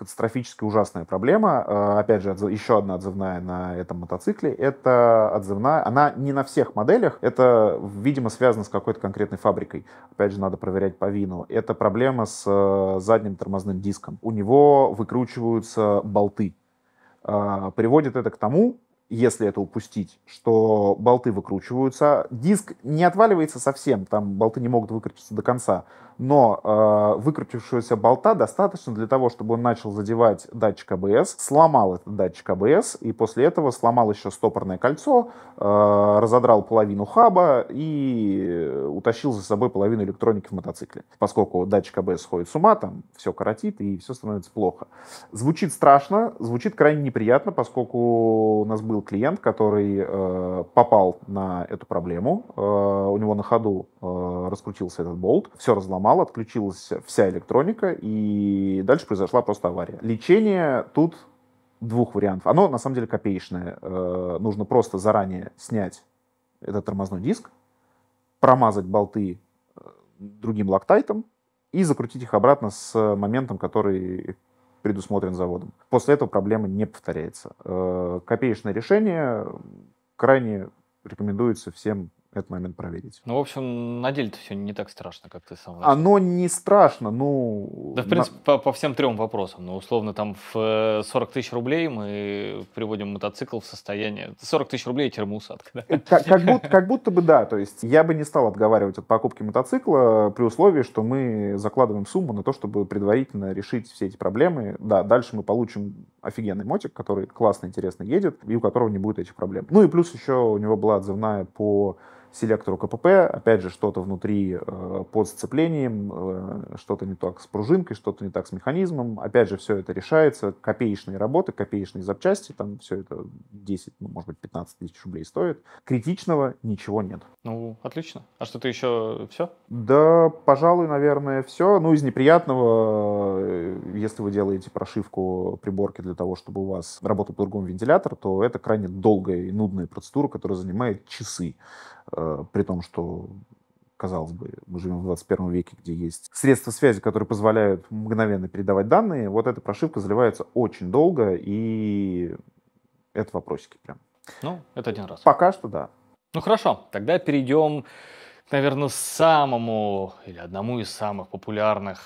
катастрофически ужасная проблема. Э, опять же, еще одна отзывная на этом мотоцикле. Это отзывная, она не на всех моделях, это, видимо, связано с какой-то конкретной фабрикой. Опять же, надо проверять по вину. Это проблема с э, задним тормозным диском. У него выкручиваются болты. Э, приводит это к тому, если это упустить, что болты выкручиваются. Диск не отваливается совсем, там болты не могут выкрутиться до конца, но э, выкрутившегося болта достаточно для того, чтобы он начал задевать датчик АБС, сломал этот датчик АБС, и после этого сломал еще стопорное кольцо, э, разодрал половину хаба и утащил за собой половину электроники в мотоцикле. Поскольку датчик АБС сходит с ума, там все коротит и все становится плохо. Звучит страшно, звучит крайне неприятно, поскольку у нас был был клиент, который э, попал на эту проблему. Э, у него на ходу э, раскрутился этот болт, все разломал, отключилась вся электроника, и дальше произошла просто авария. Лечение тут двух вариантов. Оно на самом деле копеечное. Э, нужно просто заранее снять этот тормозной диск, промазать болты э, другим лактайтом и закрутить их обратно с моментом, который предусмотрен заводом. После этого проблема не повторяется. Э, копеечное решение крайне рекомендуется всем этот момент проверить. Ну, в общем, на деле-то все не так страшно, как ты сам. Оно не страшно, ну... Да, в принципе, на... по, по всем трем вопросам. Ну, условно, там в 40 э, тысяч рублей мы приводим мотоцикл в состояние... 40 тысяч рублей и термоусадка. Да? Э, как, как, будто, как будто бы да. То есть я бы не стал отговаривать от покупки мотоцикла при условии, что мы закладываем сумму на то, чтобы предварительно решить все эти проблемы. Да, дальше мы получим офигенный мотик, который классно, интересно едет, и у которого не будет этих проблем. Ну и плюс еще у него была отзывная по селектору КПП, опять же, что-то внутри э, под сцеплением, э, что-то не так с пружинкой, что-то не так с механизмом. Опять же, все это решается, копеечные работы, копеечные запчасти, там все это 10, ну, может быть, 15 тысяч рублей стоит. Критичного ничего нет. Ну, отлично. А что-то еще все? Да, пожалуй, наверное, все. Ну, из неприятного, э, если вы делаете прошивку приборки для того, чтобы у вас работал по-другому вентилятор, то это крайне долгая и нудная процедура, которая занимает часы. Э, при том, что казалось бы, мы живем в 21 веке, где есть средства связи, которые позволяют мгновенно передавать данные, вот эта прошивка заливается очень долго, и это вопросики прям. Ну, это один раз. Пока что да. Ну хорошо, тогда перейдем к, наверное, самому или одному из самых популярных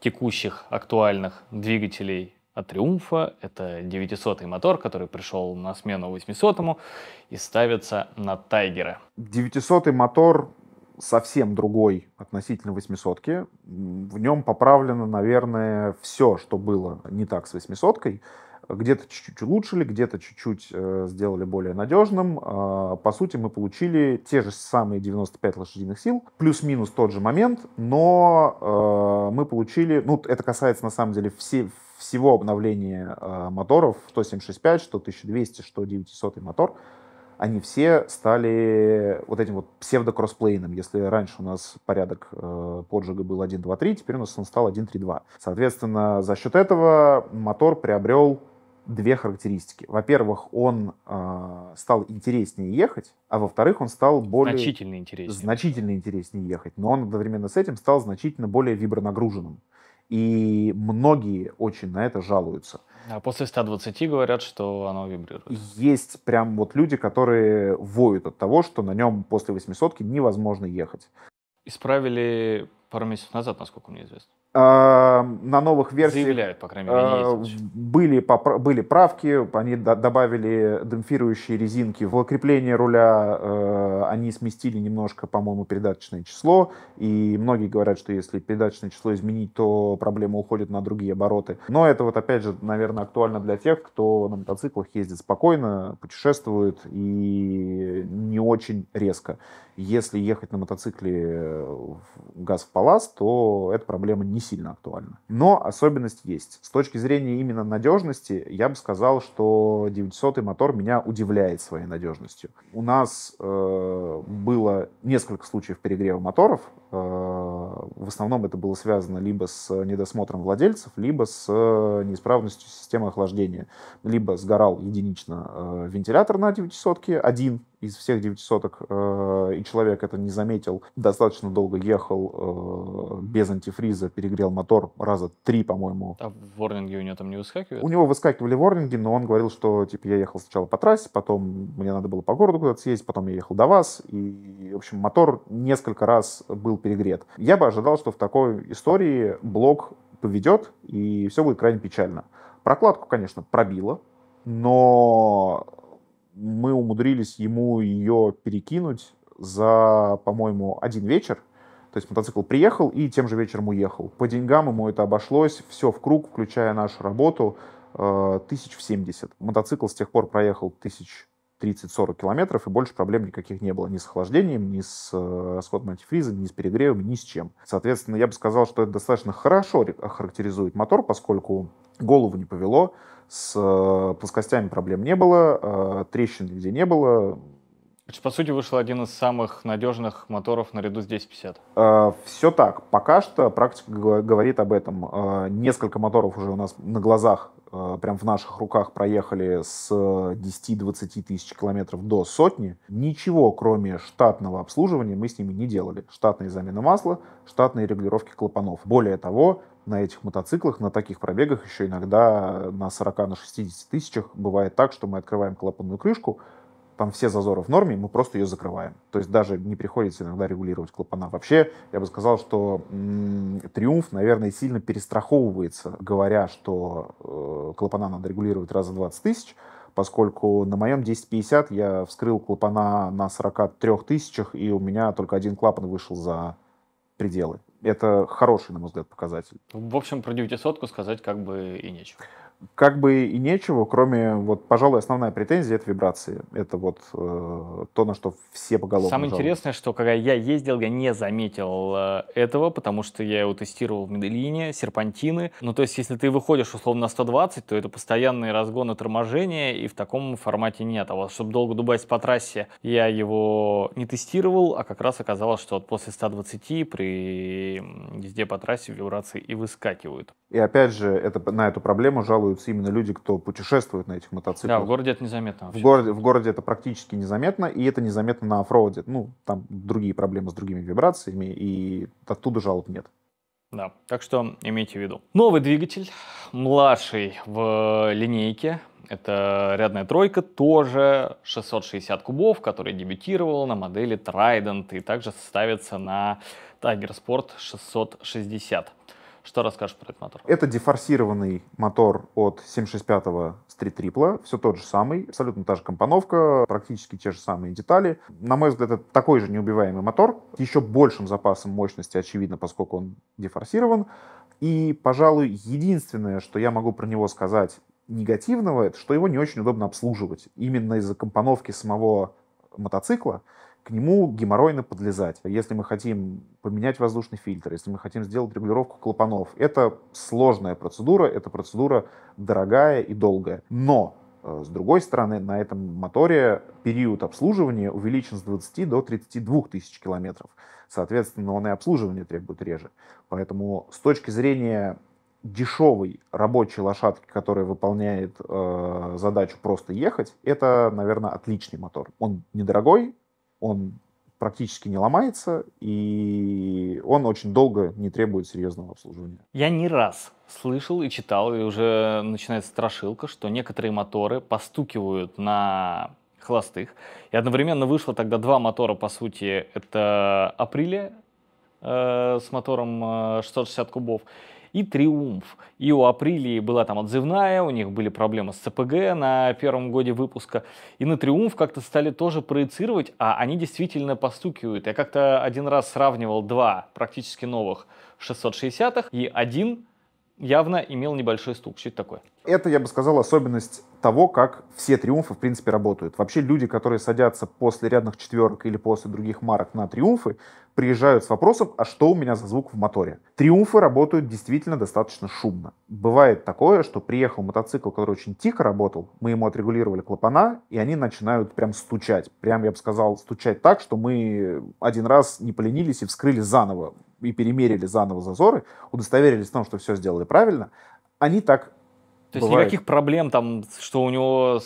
текущих актуальных двигателей от Триумфа. Это 900-й мотор, который пришел на смену 800-му и ставится на Тайгера. 900-й мотор совсем другой относительно 800-ки. В нем поправлено, наверное, все, что было не так с 800-кой. Где-то чуть-чуть улучшили, где-то чуть-чуть э, сделали более надежным. Э, по сути, мы получили те же самые 95 лошадиных сил, плюс-минус тот же момент, но э, мы получили, ну, это касается на самом деле все, всего обновления э, моторов 1.765, что 1200, что 900 мотор, они все стали вот этим вот псевдокроссплейным. Если раньше у нас порядок э, поджига был 123, теперь у нас он стал 132. Соответственно, за счет этого мотор приобрел две характеристики. Во-первых, он э, стал интереснее ехать, а во-вторых, он стал более... Значительно интереснее. Значительно интереснее ехать, но он одновременно с этим стал значительно более вибронагруженным. И многие очень на это жалуются. А после 120 говорят, что оно вибрирует. Есть прям вот люди, которые воют от того, что на нем после 800 невозможно ехать. Исправили пару месяцев назад, насколько мне известно. А, на новых версиях Заявляют, по крайней мере, а, были, были правки, они добавили демпфирующие резинки в крепление руля, э, они сместили немножко, по-моему, передаточное число, и многие говорят, что если передаточное число изменить, то проблема уходит на другие обороты. Но это вот, опять же, наверное, актуально для тех, кто на мотоциклах ездит спокойно, путешествует и не очень резко. Если ехать на мотоцикле газ в палас, то эта проблема не сильно актуально. Но особенность есть. С точки зрения именно надежности, я бы сказал, что 900 мотор меня удивляет своей надежностью. У нас э, было несколько случаев перегрева моторов. Э, в основном это было связано либо с недосмотром владельцев, либо с э, неисправностью системы охлаждения. Либо сгорал единично э, вентилятор на 900 один из всех девятисоток э, и человек это не заметил, достаточно долго ехал э, без антифриза, перегрел мотор раза три, по-моему. А ворнинги у него там не выскакивают? У него выскакивали ворнинги, но он говорил, что типа я ехал сначала по трассе, потом мне надо было по городу куда-то съездить, потом я ехал до вас, и, в общем, мотор несколько раз был перегрет. Я бы ожидал, что в такой истории блок поведет, и все будет крайне печально. Прокладку, конечно, пробило, но мы умудрились ему ее перекинуть за, по-моему, один вечер. То есть мотоцикл приехал и тем же вечером уехал. По деньгам ему это обошлось, все в круг, включая нашу работу, э, тысяч в 70. Мотоцикл с тех пор проехал тысяч 30-40 километров, и больше проблем никаких не было ни с охлаждением, ни с э, расходом антифриза, ни с перегревом, ни с чем. Соответственно, я бы сказал, что это достаточно хорошо характеризует мотор, поскольку голову не повело, с э, плоскостями проблем не было, э, трещин нигде не было. По сути, вышел один из самых надежных моторов наряду с 1050. Э, Все так. Пока что практика говорит об этом. Несколько моторов уже у нас на глазах, прям в наших руках проехали с 10-20 тысяч километров до сотни. Ничего, кроме штатного обслуживания, мы с ними не делали. Штатные замены масла, штатные регулировки клапанов. Более того, на этих мотоциклах, на таких пробегах еще иногда на 40, на 60 тысячах бывает так, что мы открываем клапанную крышку, там все зазоры в норме, мы просто ее закрываем. То есть даже не приходится иногда регулировать клапана. Вообще, я бы сказал, что Триумф, наверное, сильно перестраховывается, говоря, что э, клапана надо регулировать раза 20 тысяч, поскольку на моем 1050 я вскрыл клапана на 43 тысячах, и у меня только один клапан вышел за пределы это хороший, на мой взгляд, показатель. В общем, про девятисотку сказать как бы и нечего как бы и нечего, кроме, вот, пожалуй, основная претензия — это вибрации. Это вот э, то, на что все поголовно Самое жалуются. интересное, что когда я ездил, я не заметил э, этого, потому что я его тестировал в Медельине, серпантины. Ну, то есть, если ты выходишь, условно, на 120, то это постоянные разгоны торможения, и в таком формате нет. А вот, чтобы долго дубать по трассе, я его не тестировал, а как раз оказалось, что вот после 120 при езде по трассе вибрации и выскакивают. И опять же, это, на эту проблему жалуются делаются именно люди, кто путешествует на этих мотоциклах. Да, в городе это незаметно. Вообще. В городе, в городе это практически незаметно, и это незаметно на оффроуде. Ну, там другие проблемы с другими вибрациями, и оттуда жалоб нет. Да, так что имейте в виду. Новый двигатель, младший в линейке, это рядная тройка, тоже 660 кубов, который дебютировал на модели Trident и также ставится на Tiger Sport 660. Что расскажешь про этот мотор? Это дефорсированный мотор от 765 Street Triple, все тот же самый, абсолютно та же компоновка, практически те же самые детали. На мой взгляд, это такой же неубиваемый мотор, еще большим запасом мощности, очевидно, поскольку он дефорсирован. И, пожалуй, единственное, что я могу про него сказать негативного, это что его не очень удобно обслуживать. Именно из-за компоновки самого мотоцикла к нему геморройно подлезать. Если мы хотим поменять воздушный фильтр, если мы хотим сделать регулировку клапанов, это сложная процедура, это процедура дорогая и долгая. Но э, с другой стороны, на этом моторе период обслуживания увеличен с 20 до 32 тысяч километров. Соответственно, он и обслуживание требует реже. Поэтому с точки зрения дешевой рабочей лошадки, которая выполняет э, задачу просто ехать, это, наверное, отличный мотор. Он недорогой, он практически не ломается, и он очень долго не требует серьезного обслуживания. Я не раз слышал и читал, и уже начинается страшилка, что некоторые моторы постукивают на холостых. И одновременно вышло тогда два мотора, по сути, это Априле э, с мотором 660 э, кубов и Триумф. И у Априлии была там отзывная, у них были проблемы с ЦПГ на первом годе выпуска. И на Триумф как-то стали тоже проецировать, а они действительно постукивают. Я как-то один раз сравнивал два практически новых 660-х и один явно имел небольшой стук. Что это такое? Это, я бы сказал, особенность того, как все триумфы, в принципе, работают. Вообще люди, которые садятся после рядных четверок или после других марок на триумфы, приезжают с вопросом, а что у меня за звук в моторе? Триумфы работают действительно достаточно шумно. Бывает такое, что приехал мотоцикл, который очень тихо работал, мы ему отрегулировали клапана, и они начинают прям стучать. Прям, я бы сказал, стучать так, что мы один раз не поленились и вскрыли заново, и перемерили заново зазоры, удостоверились в том, что все сделали правильно. Они так то есть Бывает. никаких проблем там, что у него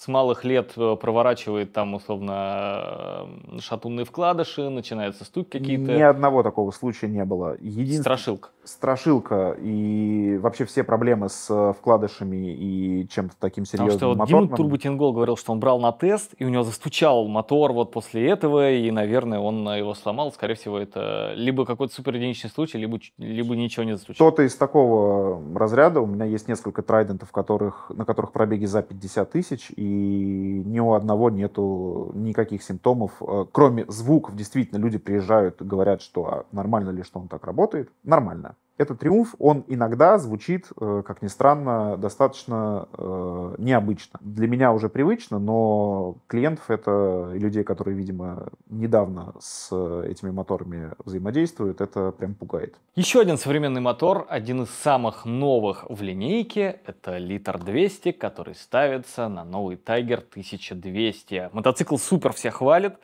с малых лет э, проворачивает там, условно, э, шатунные вкладыши, начинаются стуки какие-то. Ни одного такого случая не было. Един... Страшилка. Страшилка и вообще все проблемы с э, вкладышами и чем-то таким серьезным. Потому что моторным. вот Дима Турбутингол говорил, что он брал на тест, и у него застучал мотор вот после этого, и, наверное, он его сломал. Скорее всего, это либо какой-то суперединичный случай, либо, либо ничего не застучал кто то из такого разряда. У меня есть несколько трайдентов, которых, на которых пробеги за 50 тысяч, и ни у одного нету никаких симптомов, э, кроме звуков. Действительно, люди приезжают, и говорят, что а нормально ли, что он так работает. Нормально этот триумф, он иногда звучит, э, как ни странно, достаточно э, необычно. Для меня уже привычно, но клиентов это людей, которые, видимо, недавно с этими моторами взаимодействуют, это прям пугает. Еще один современный мотор, один из самых новых в линейке, это литр 200, который ставится на новый Tiger 1200. Мотоцикл супер все хвалят.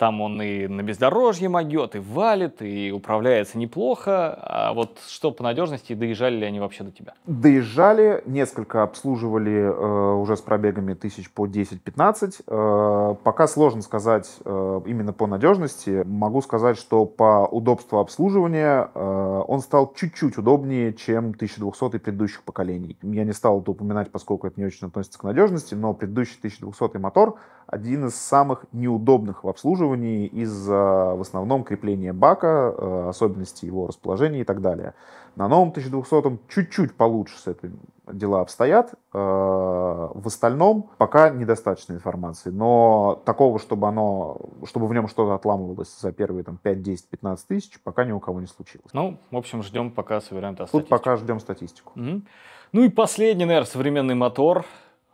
Там он и на бездорожье могет, и валит, и управляется неплохо. А вот что по надежности, доезжали ли они вообще до тебя? Доезжали, несколько обслуживали э, уже с пробегами тысяч по 10-15. Э, пока сложно сказать э, именно по надежности. Могу сказать, что по удобству обслуживания э, он стал чуть-чуть удобнее, чем 1200 предыдущих поколений. Я не стал это упоминать, поскольку это не очень относится к надежности, но предыдущий 1200 мотор один из самых неудобных в обслуживании из-за в основном крепления бака, э, особенностей его расположения и так далее. На новом 1200 м чуть-чуть получше с этим дела обстоят. Э, в остальном пока недостаточно информации, но такого, чтобы, оно, чтобы в нем что-то отламывалось за первые там, 5, 10, 15 тысяч, пока ни у кого не случилось. Ну, в общем, ждем, пока собираем Тут пока ждем статистику. Угу. Ну и последний, наверное, современный мотор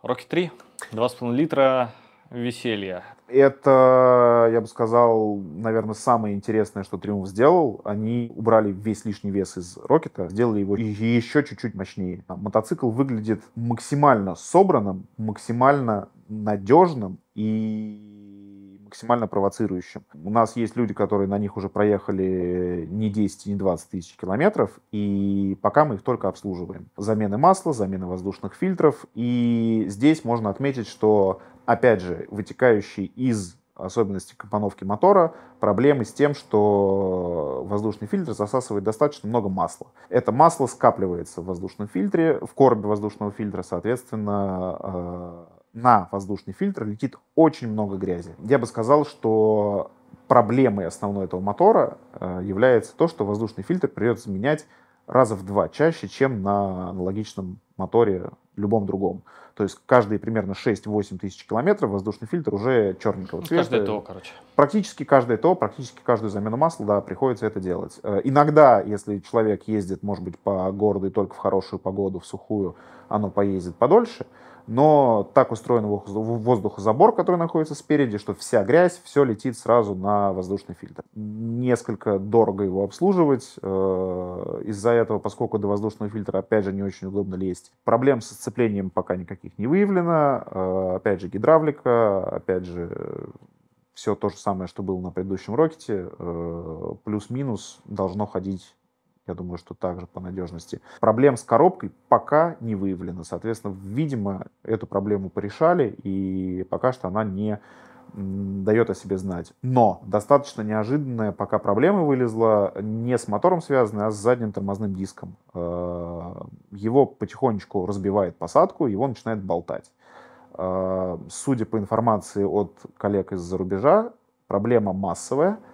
Rocket 3, 2,5 литра, веселья? Это, я бы сказал, наверное, самое интересное, что Триумф сделал. Они убрали весь лишний вес из Рокета, сделали его еще чуть-чуть мощнее. Мотоцикл выглядит максимально собранным, максимально надежным и максимально провоцирующим. У нас есть люди, которые на них уже проехали не 10, не 20 тысяч километров, и пока мы их только обслуживаем. Замены масла, замены воздушных фильтров, и здесь можно отметить, что, опять же, вытекающий из особенности компоновки мотора, проблемы с тем, что воздушный фильтр засасывает достаточно много масла. Это масло скапливается в воздушном фильтре, в коробе воздушного фильтра, соответственно, э, на воздушный фильтр летит очень много грязи. Я бы сказал, что проблемой основной этого мотора э, является то, что воздушный фильтр придется менять раза в два чаще, чем на аналогичном моторе любом другом. То есть каждые примерно 6-8 тысяч километров воздушный фильтр уже черненького ну, цвета. Каждое ТО, короче. Практически каждое ТО, практически каждую замену масла, да, приходится это делать. Э, иногда, если человек ездит, может быть, по городу и только в хорошую погоду, в сухую, оно поездит подольше – но так устроен воздухозабор, который находится спереди, что вся грязь, все летит сразу на воздушный фильтр. Несколько дорого его обслуживать, э, из-за этого, поскольку до воздушного фильтра, опять же, не очень удобно лезть. Проблем с сцеплением пока никаких не выявлено, э, опять же, гидравлика, опять же, все то же самое, что было на предыдущем Рокете, э, плюс-минус должно ходить я думаю, что также по надежности. Проблем с коробкой пока не выявлено. Соответственно, видимо, эту проблему порешали, и пока что она не дает о себе знать. Но достаточно неожиданная пока проблема вылезла не с мотором связанная, а с задним тормозным диском. Э, его потихонечку разбивает посадку, его начинает болтать. Э, судя по информации от коллег из-за рубежа, проблема массовая —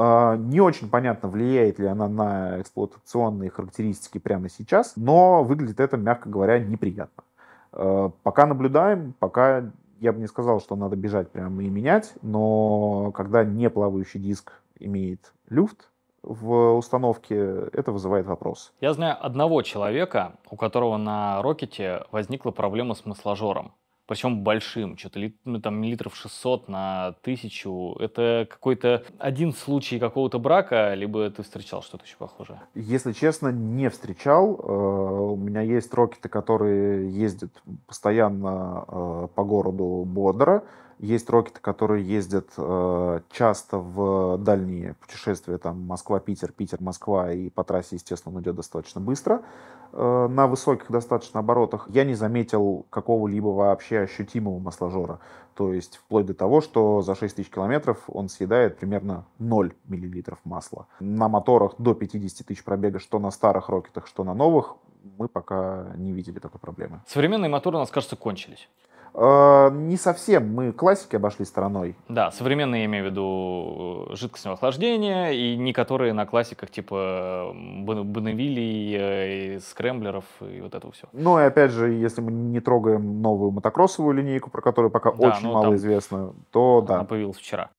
а, не очень понятно, влияет ли она на эксплуатационные характеристики прямо сейчас, но выглядит это, мягко говоря, неприятно. А, пока наблюдаем, пока я бы не сказал, что надо бежать прямо и менять, но когда не плавающий диск имеет люфт, в установке, это вызывает вопрос. Я знаю одного человека, у которого на Рокете возникла проблема с масложором причем большим, что-то ли, ну, там литров 600 на тысячу. Это какой-то один случай какого-то брака, либо ты встречал что-то еще похожее? Если честно, не встречал. Э, у меня есть рокеты, которые ездят постоянно э, по городу бодро. Есть рокеты, которые ездят э, часто в дальние путешествия, там Москва-Питер, Питер-Москва, и по трассе, естественно, он идет достаточно быстро, э, на высоких достаточно оборотах. Я не заметил какого-либо вообще ощутимого масложора, то есть вплоть до того, что за 6 тысяч километров он съедает примерно 0 миллилитров масла. На моторах до 50 тысяч пробега, что на старых рокетах, что на новых, мы пока не видели такой проблемы. Современные моторы, у нас кажется, кончились. Э, не совсем мы классики обошли стороной. Да, современные я имею в виду э, жидкостное охлаждение и некоторые на классиках типа Бонневилли э, и скрэмблеров и вот этого все. Ну и опять же, если мы не трогаем новую мотокроссовую линейку, про которую пока да, очень ну, мало там... известно, то да. Она появилась вчера.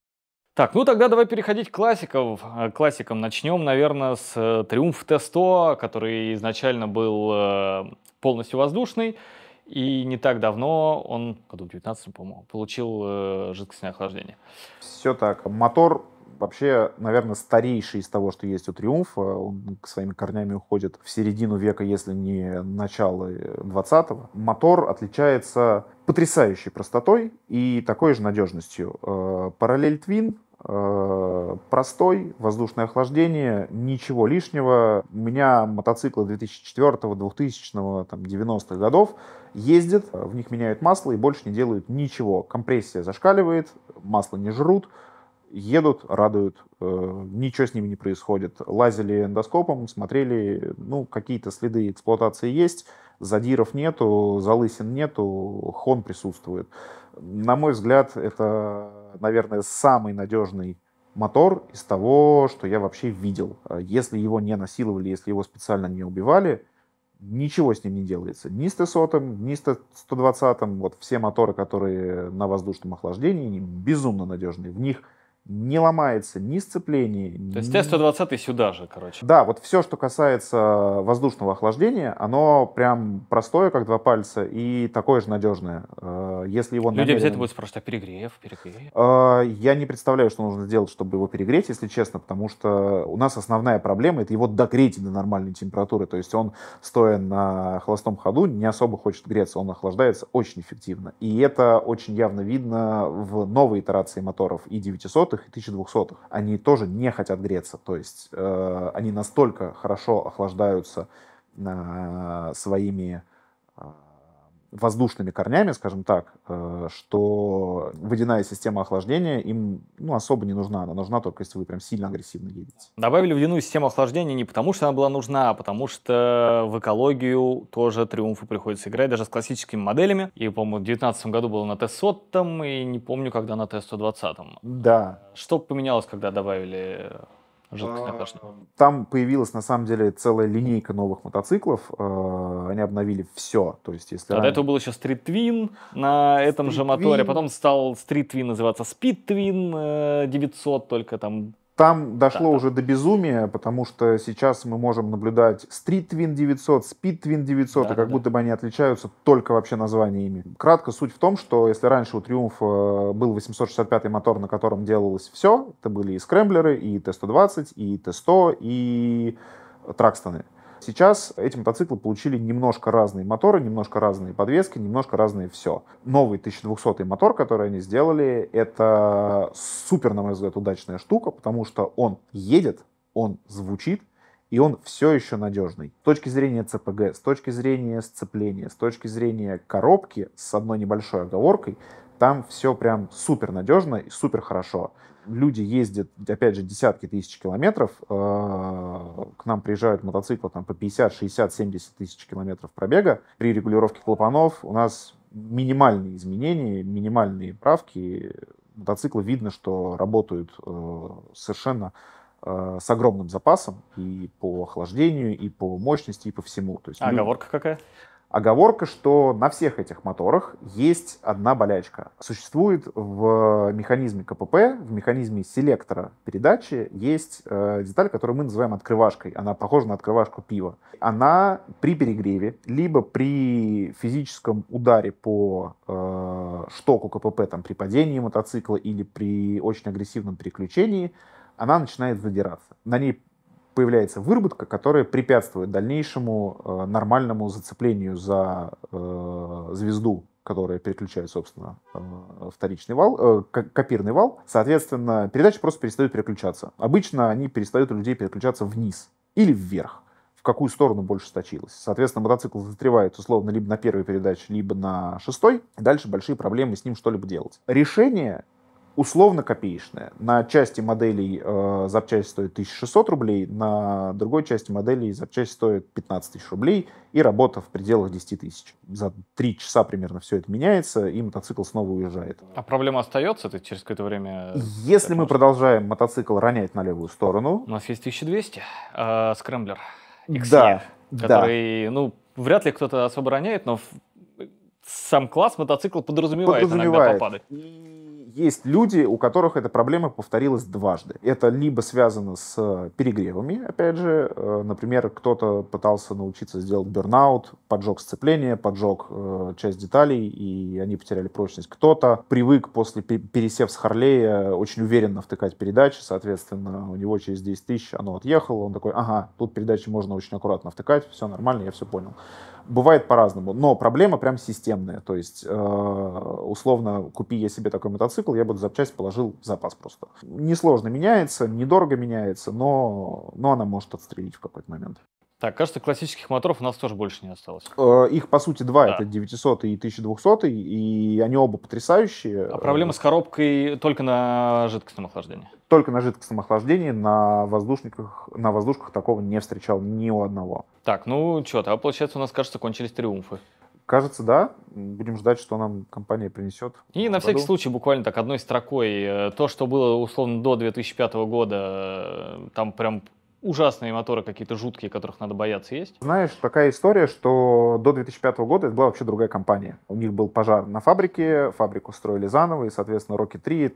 Так, ну тогда давай переходить к классиков. К классикам начнем, наверное, с Триумф Т100, который изначально был полностью воздушный. И не так давно он, году в 19 по-моему, получил э, жидкостное охлаждение. Все так. Мотор вообще, наверное, старейший из того, что есть у Триумфа. Он к своими корнями уходит в середину века, если не начало 20-го. Э, Мотор отличается потрясающей простотой и такой же надежностью. Э, параллель твин Э, простой, воздушное охлаждение, ничего лишнего. У меня мотоциклы 2004, 2000, там, 90-х годов ездят, в них меняют масло и больше не делают ничего. Компрессия зашкаливает, масло не жрут, едут, радуют, э, ничего с ними не происходит. Лазили эндоскопом, смотрели, ну, какие-то следы эксплуатации есть, задиров нету, залысин нету, хон присутствует. На мой взгляд, это Э, наверное, самый надежный мотор из того, что я вообще видел. Э, если его не насиловали, если его специально не убивали, ничего с ним не делается. Ни с Т-100, ни с Т-120. Вот все моторы, которые на воздушном охлаждении, безумно надежные. В них не ломается ни сцепление. То есть ни... Т-120 сюда же, короче. Да, вот все, что касается воздушного охлаждения, оно прям простое, как два пальца, и такое же надежное. Э, если его Люди намерен... обязательно будут спрашивать, а перегрев, перегрев? Э, я не представляю, что нужно сделать, чтобы его перегреть, если честно, потому что у нас основная проблема — это его догреть до нормальной температуры. То есть он, стоя на холостом ходу, не особо хочет греться, он охлаждается очень эффективно. И это очень явно видно в новой итерации моторов и 900 90-х и 1200-х. Они тоже не хотят греться, то есть э, они настолько хорошо охлаждаются э, своими воздушными корнями, скажем так, э, что водяная система охлаждения им ну, особо не нужна. Она нужна только если вы прям сильно агрессивно едете. Добавили водяную систему охлаждения не потому, что она была нужна, а потому что в экологию тоже триумфы приходится играть, даже с классическими моделями. И, по-моему, в 2019 году было на Т-100, и не помню, когда на Т-120. Да. Что поменялось, когда добавили а, там появилась на самом деле целая линейка новых мотоциклов. А, они обновили все. То есть, если а ранее... до этого был еще Street Twin на этом Street же моторе. Потом стал Street Twin называться Speed Twin 900, э, только там там дошло да, уже да. до безумия, потому что сейчас мы можем наблюдать Street Twin 900, Speed Twin 900, да, и как да. будто бы они отличаются только вообще названиями. Кратко суть в том, что если раньше у Triumph э, был 865 мотор, на котором делалось все, это были и скрэмблеры, и Т-120, и Т-100, и Тракстоны. Сейчас эти мотоциклы получили немножко разные моторы, немножко разные подвески, немножко разные все. Новый 1200 мотор, который они сделали, это супер, на мой взгляд, удачная штука, потому что он едет, он звучит, и он все еще надежный. С точки зрения ЦПГ, с точки зрения сцепления, с точки зрения коробки, с одной небольшой оговоркой, там все прям супер надежно и супер хорошо люди ездят, опять же, десятки тысяч километров, э, к нам приезжают мотоциклы там, по 50, 60, 70 тысяч километров пробега. При регулировке клапанов у нас минимальные изменения, минимальные правки. Мотоциклы видно, что работают э, совершенно э, с огромным запасом и по охлаждению, и по мощности, и по всему. То есть а люди... оговорка какая? Оговорка, что на всех этих моторах есть одна болячка. Существует в э, механизме КПП, в механизме селектора передачи есть э, деталь, которую мы называем открывашкой. Она похожа на открывашку пива. Она при перегреве, либо при физическом ударе по э, штоку КПП, там, при падении мотоцикла или при очень агрессивном переключении, она начинает задираться. На ней появляется выработка, которая препятствует дальнейшему э, нормальному зацеплению за э, звезду, которая переключает, собственно, э, вторичный вал, копирный вал. Соответственно, передачи просто перестают переключаться. Обычно они перестают у людей переключаться вниз или вверх в какую сторону больше сточилось. Соответственно, мотоцикл застревает условно либо на первой передаче, либо на шестой. Дальше большие проблемы с ним что-либо делать. Решение условно копеечная. На части моделей э, запчасть стоит 1600 рублей, на другой части моделей запчасть стоит 15 тысяч рублей, и работа в пределах 10 тысяч. За три часа примерно все это меняется, и мотоцикл снова уезжает. А проблема остается? Ты через какое-то время... Если мы продолжаем мотоцикл ронять на левую сторону... У нас есть 1200, э, скрэмблер. XE, да, который, да. ну, вряд ли кто-то особо роняет, но сам класс мотоцикл подразумевает, подразумевает. иногда попадать есть люди, у которых эта проблема повторилась дважды. Это либо связано с э, перегревами, опять же, э, например, кто-то пытался научиться сделать бернаут, поджог сцепление, поджог э, часть деталей, и они потеряли прочность. Кто-то привык после пересев с Харлея очень уверенно втыкать передачи, соответственно, у него через 10 тысяч оно отъехало, он такой, ага, тут передачи можно очень аккуратно втыкать, все нормально, я все понял бывает по-разному, но проблема прям системная. То есть, э, условно, купи я себе такой мотоцикл, я бы запчасть положил в запас просто. Несложно меняется, недорого меняется, но, но она может отстрелить в какой-то момент. Так, кажется, классических моторов у нас тоже больше не осталось. Э, их, по сути, два. Да. Это 900 и 1200, и они оба потрясающие. А проблема э, с коробкой только на жидкостном охлаждении? Только на жидкостном охлаждении. На воздушниках, на воздушках такого не встречал ни у одного. Так, ну что, тогда, получается, у нас, кажется, кончились триумфы. Кажется, да. Будем ждать, что нам компания принесет. И на всякий случай, буквально так одной строкой, э, то, что было условно до 2005 года, там прям ужасные моторы какие-то жуткие, которых надо бояться, есть? Знаешь, такая история, что до 2005 года это была вообще другая компания. У них был пожар на фабрике, фабрику строили заново, и, соответственно, Rocky 3, э,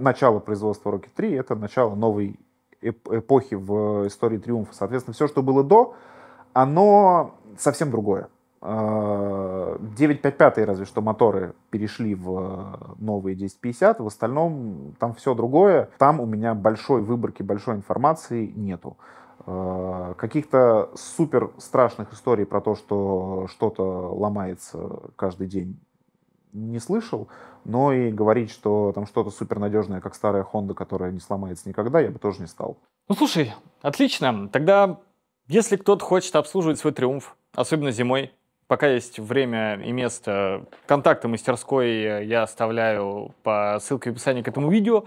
начало производства Rocky 3 — это начало новой эпохи в истории Триумфа. Соответственно, все, что было до, оно совсем другое. 955 а, разве что моторы перешли в э, новые 1050, в остальном там все другое. Там у меня большой выборки, большой информации нету. А, каких-то супер страшных историй про то, что что-то ломается каждый день, не слышал. Но и говорить, что там что-то супер надежное, как старая Honda, которая не сломается никогда, я бы тоже не стал. Ну слушай, отлично. Тогда, если кто-то хочет обслуживать свой триумф, особенно зимой, пока есть время и место, контакты мастерской э, я оставляю по ссылке в описании к этому видео.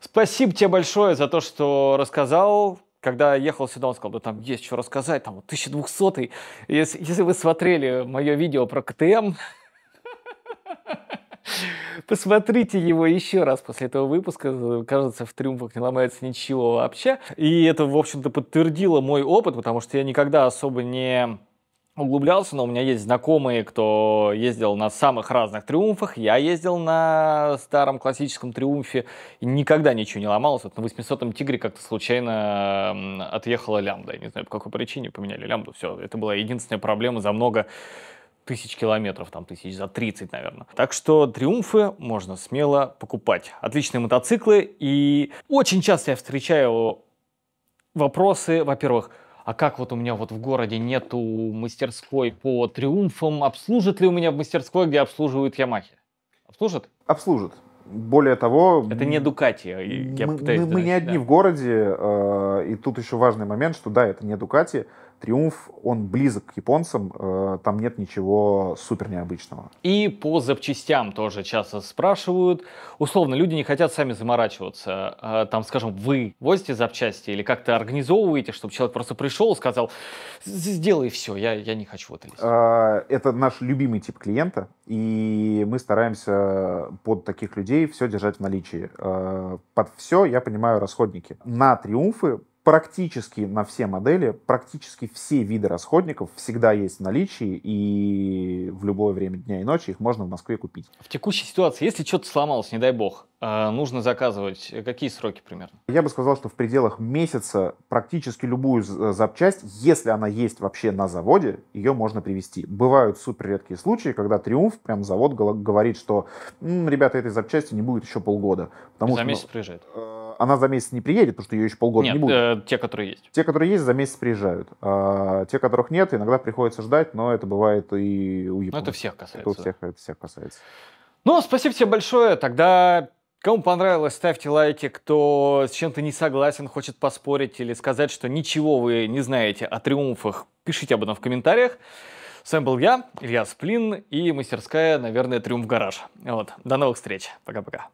Спасибо тебе большое за то, что рассказал. Когда ехал сюда, он сказал, да там есть что рассказать, там 1200 если, если вы смотрели мое видео про КТМ, Посмотрите его еще раз после этого выпуска. Кажется, в триумфах не ломается ничего вообще. И это, в общем-то, подтвердило мой опыт, потому что я никогда особо не углублялся, но у меня есть знакомые, кто ездил на самых разных триумфах. Я ездил на старом классическом триумфе, и никогда ничего не ломалось. Вот на 800-м Тигре как-то случайно отъехала лямбда. Я не знаю, по какой причине поменяли лямбду. Все, это была единственная проблема за много тысяч километров, там тысяч за 30, наверное. Так что триумфы можно смело покупать. Отличные мотоциклы, и очень часто я встречаю вопросы, во-первых, а как вот у меня вот в городе нету мастерской по триумфам, обслужит ли у меня в мастерской, где обслуживают Ямахи? Обслужит? Обслужит. Более того... Это не Дукати, а я мы, пытаюсь... Мы, мы не одни да. в городе, э, и тут еще важный момент, что да, это не Дукати, Триумф, он близок к японцам, э, там нет ничего супер необычного. И по запчастям тоже часто спрашивают. Условно, люди не хотят сами заморачиваться. Э, там, скажем, вы возите запчасти или как-то организовываете, чтобы человек просто пришел и сказал, сделай все, я, я не хочу вот это. Э, это наш любимый тип клиента, и мы стараемся под таких людей все держать в наличии. под все, я понимаю, расходники. На триумфы практически на все модели, практически все виды расходников всегда есть в наличии, и в любое время дня и ночи их можно в Москве купить. В текущей ситуации, если что-то сломалось, не дай бог, э, нужно заказывать э, какие сроки примерно? Я бы сказал, что в пределах месяца практически любую э, запчасть, если она есть вообще на заводе, ее можно привести. Бывают супер редкие случаи, когда Триумф, прям завод говорит, что ребята, этой запчасти не будет еще полгода. Потому За что, ну, месяц приезжает она за месяц не приедет, потому что ее еще полгода нет, не будет. Э, те, которые есть. Те, которые есть, за месяц приезжают. А те, которых нет, иногда приходится ждать, но это бывает и у японцев. это всех касается. Это, всех, это всех касается. Ну, спасибо тебе большое. Тогда Кому понравилось, ставьте лайки. Кто с чем-то не согласен, хочет поспорить или сказать, что ничего вы не знаете о триумфах, пишите об этом в комментариях. С вами был я, Илья Сплин и мастерская, наверное, Триумф Гараж. Вот. До новых встреч. Пока-пока.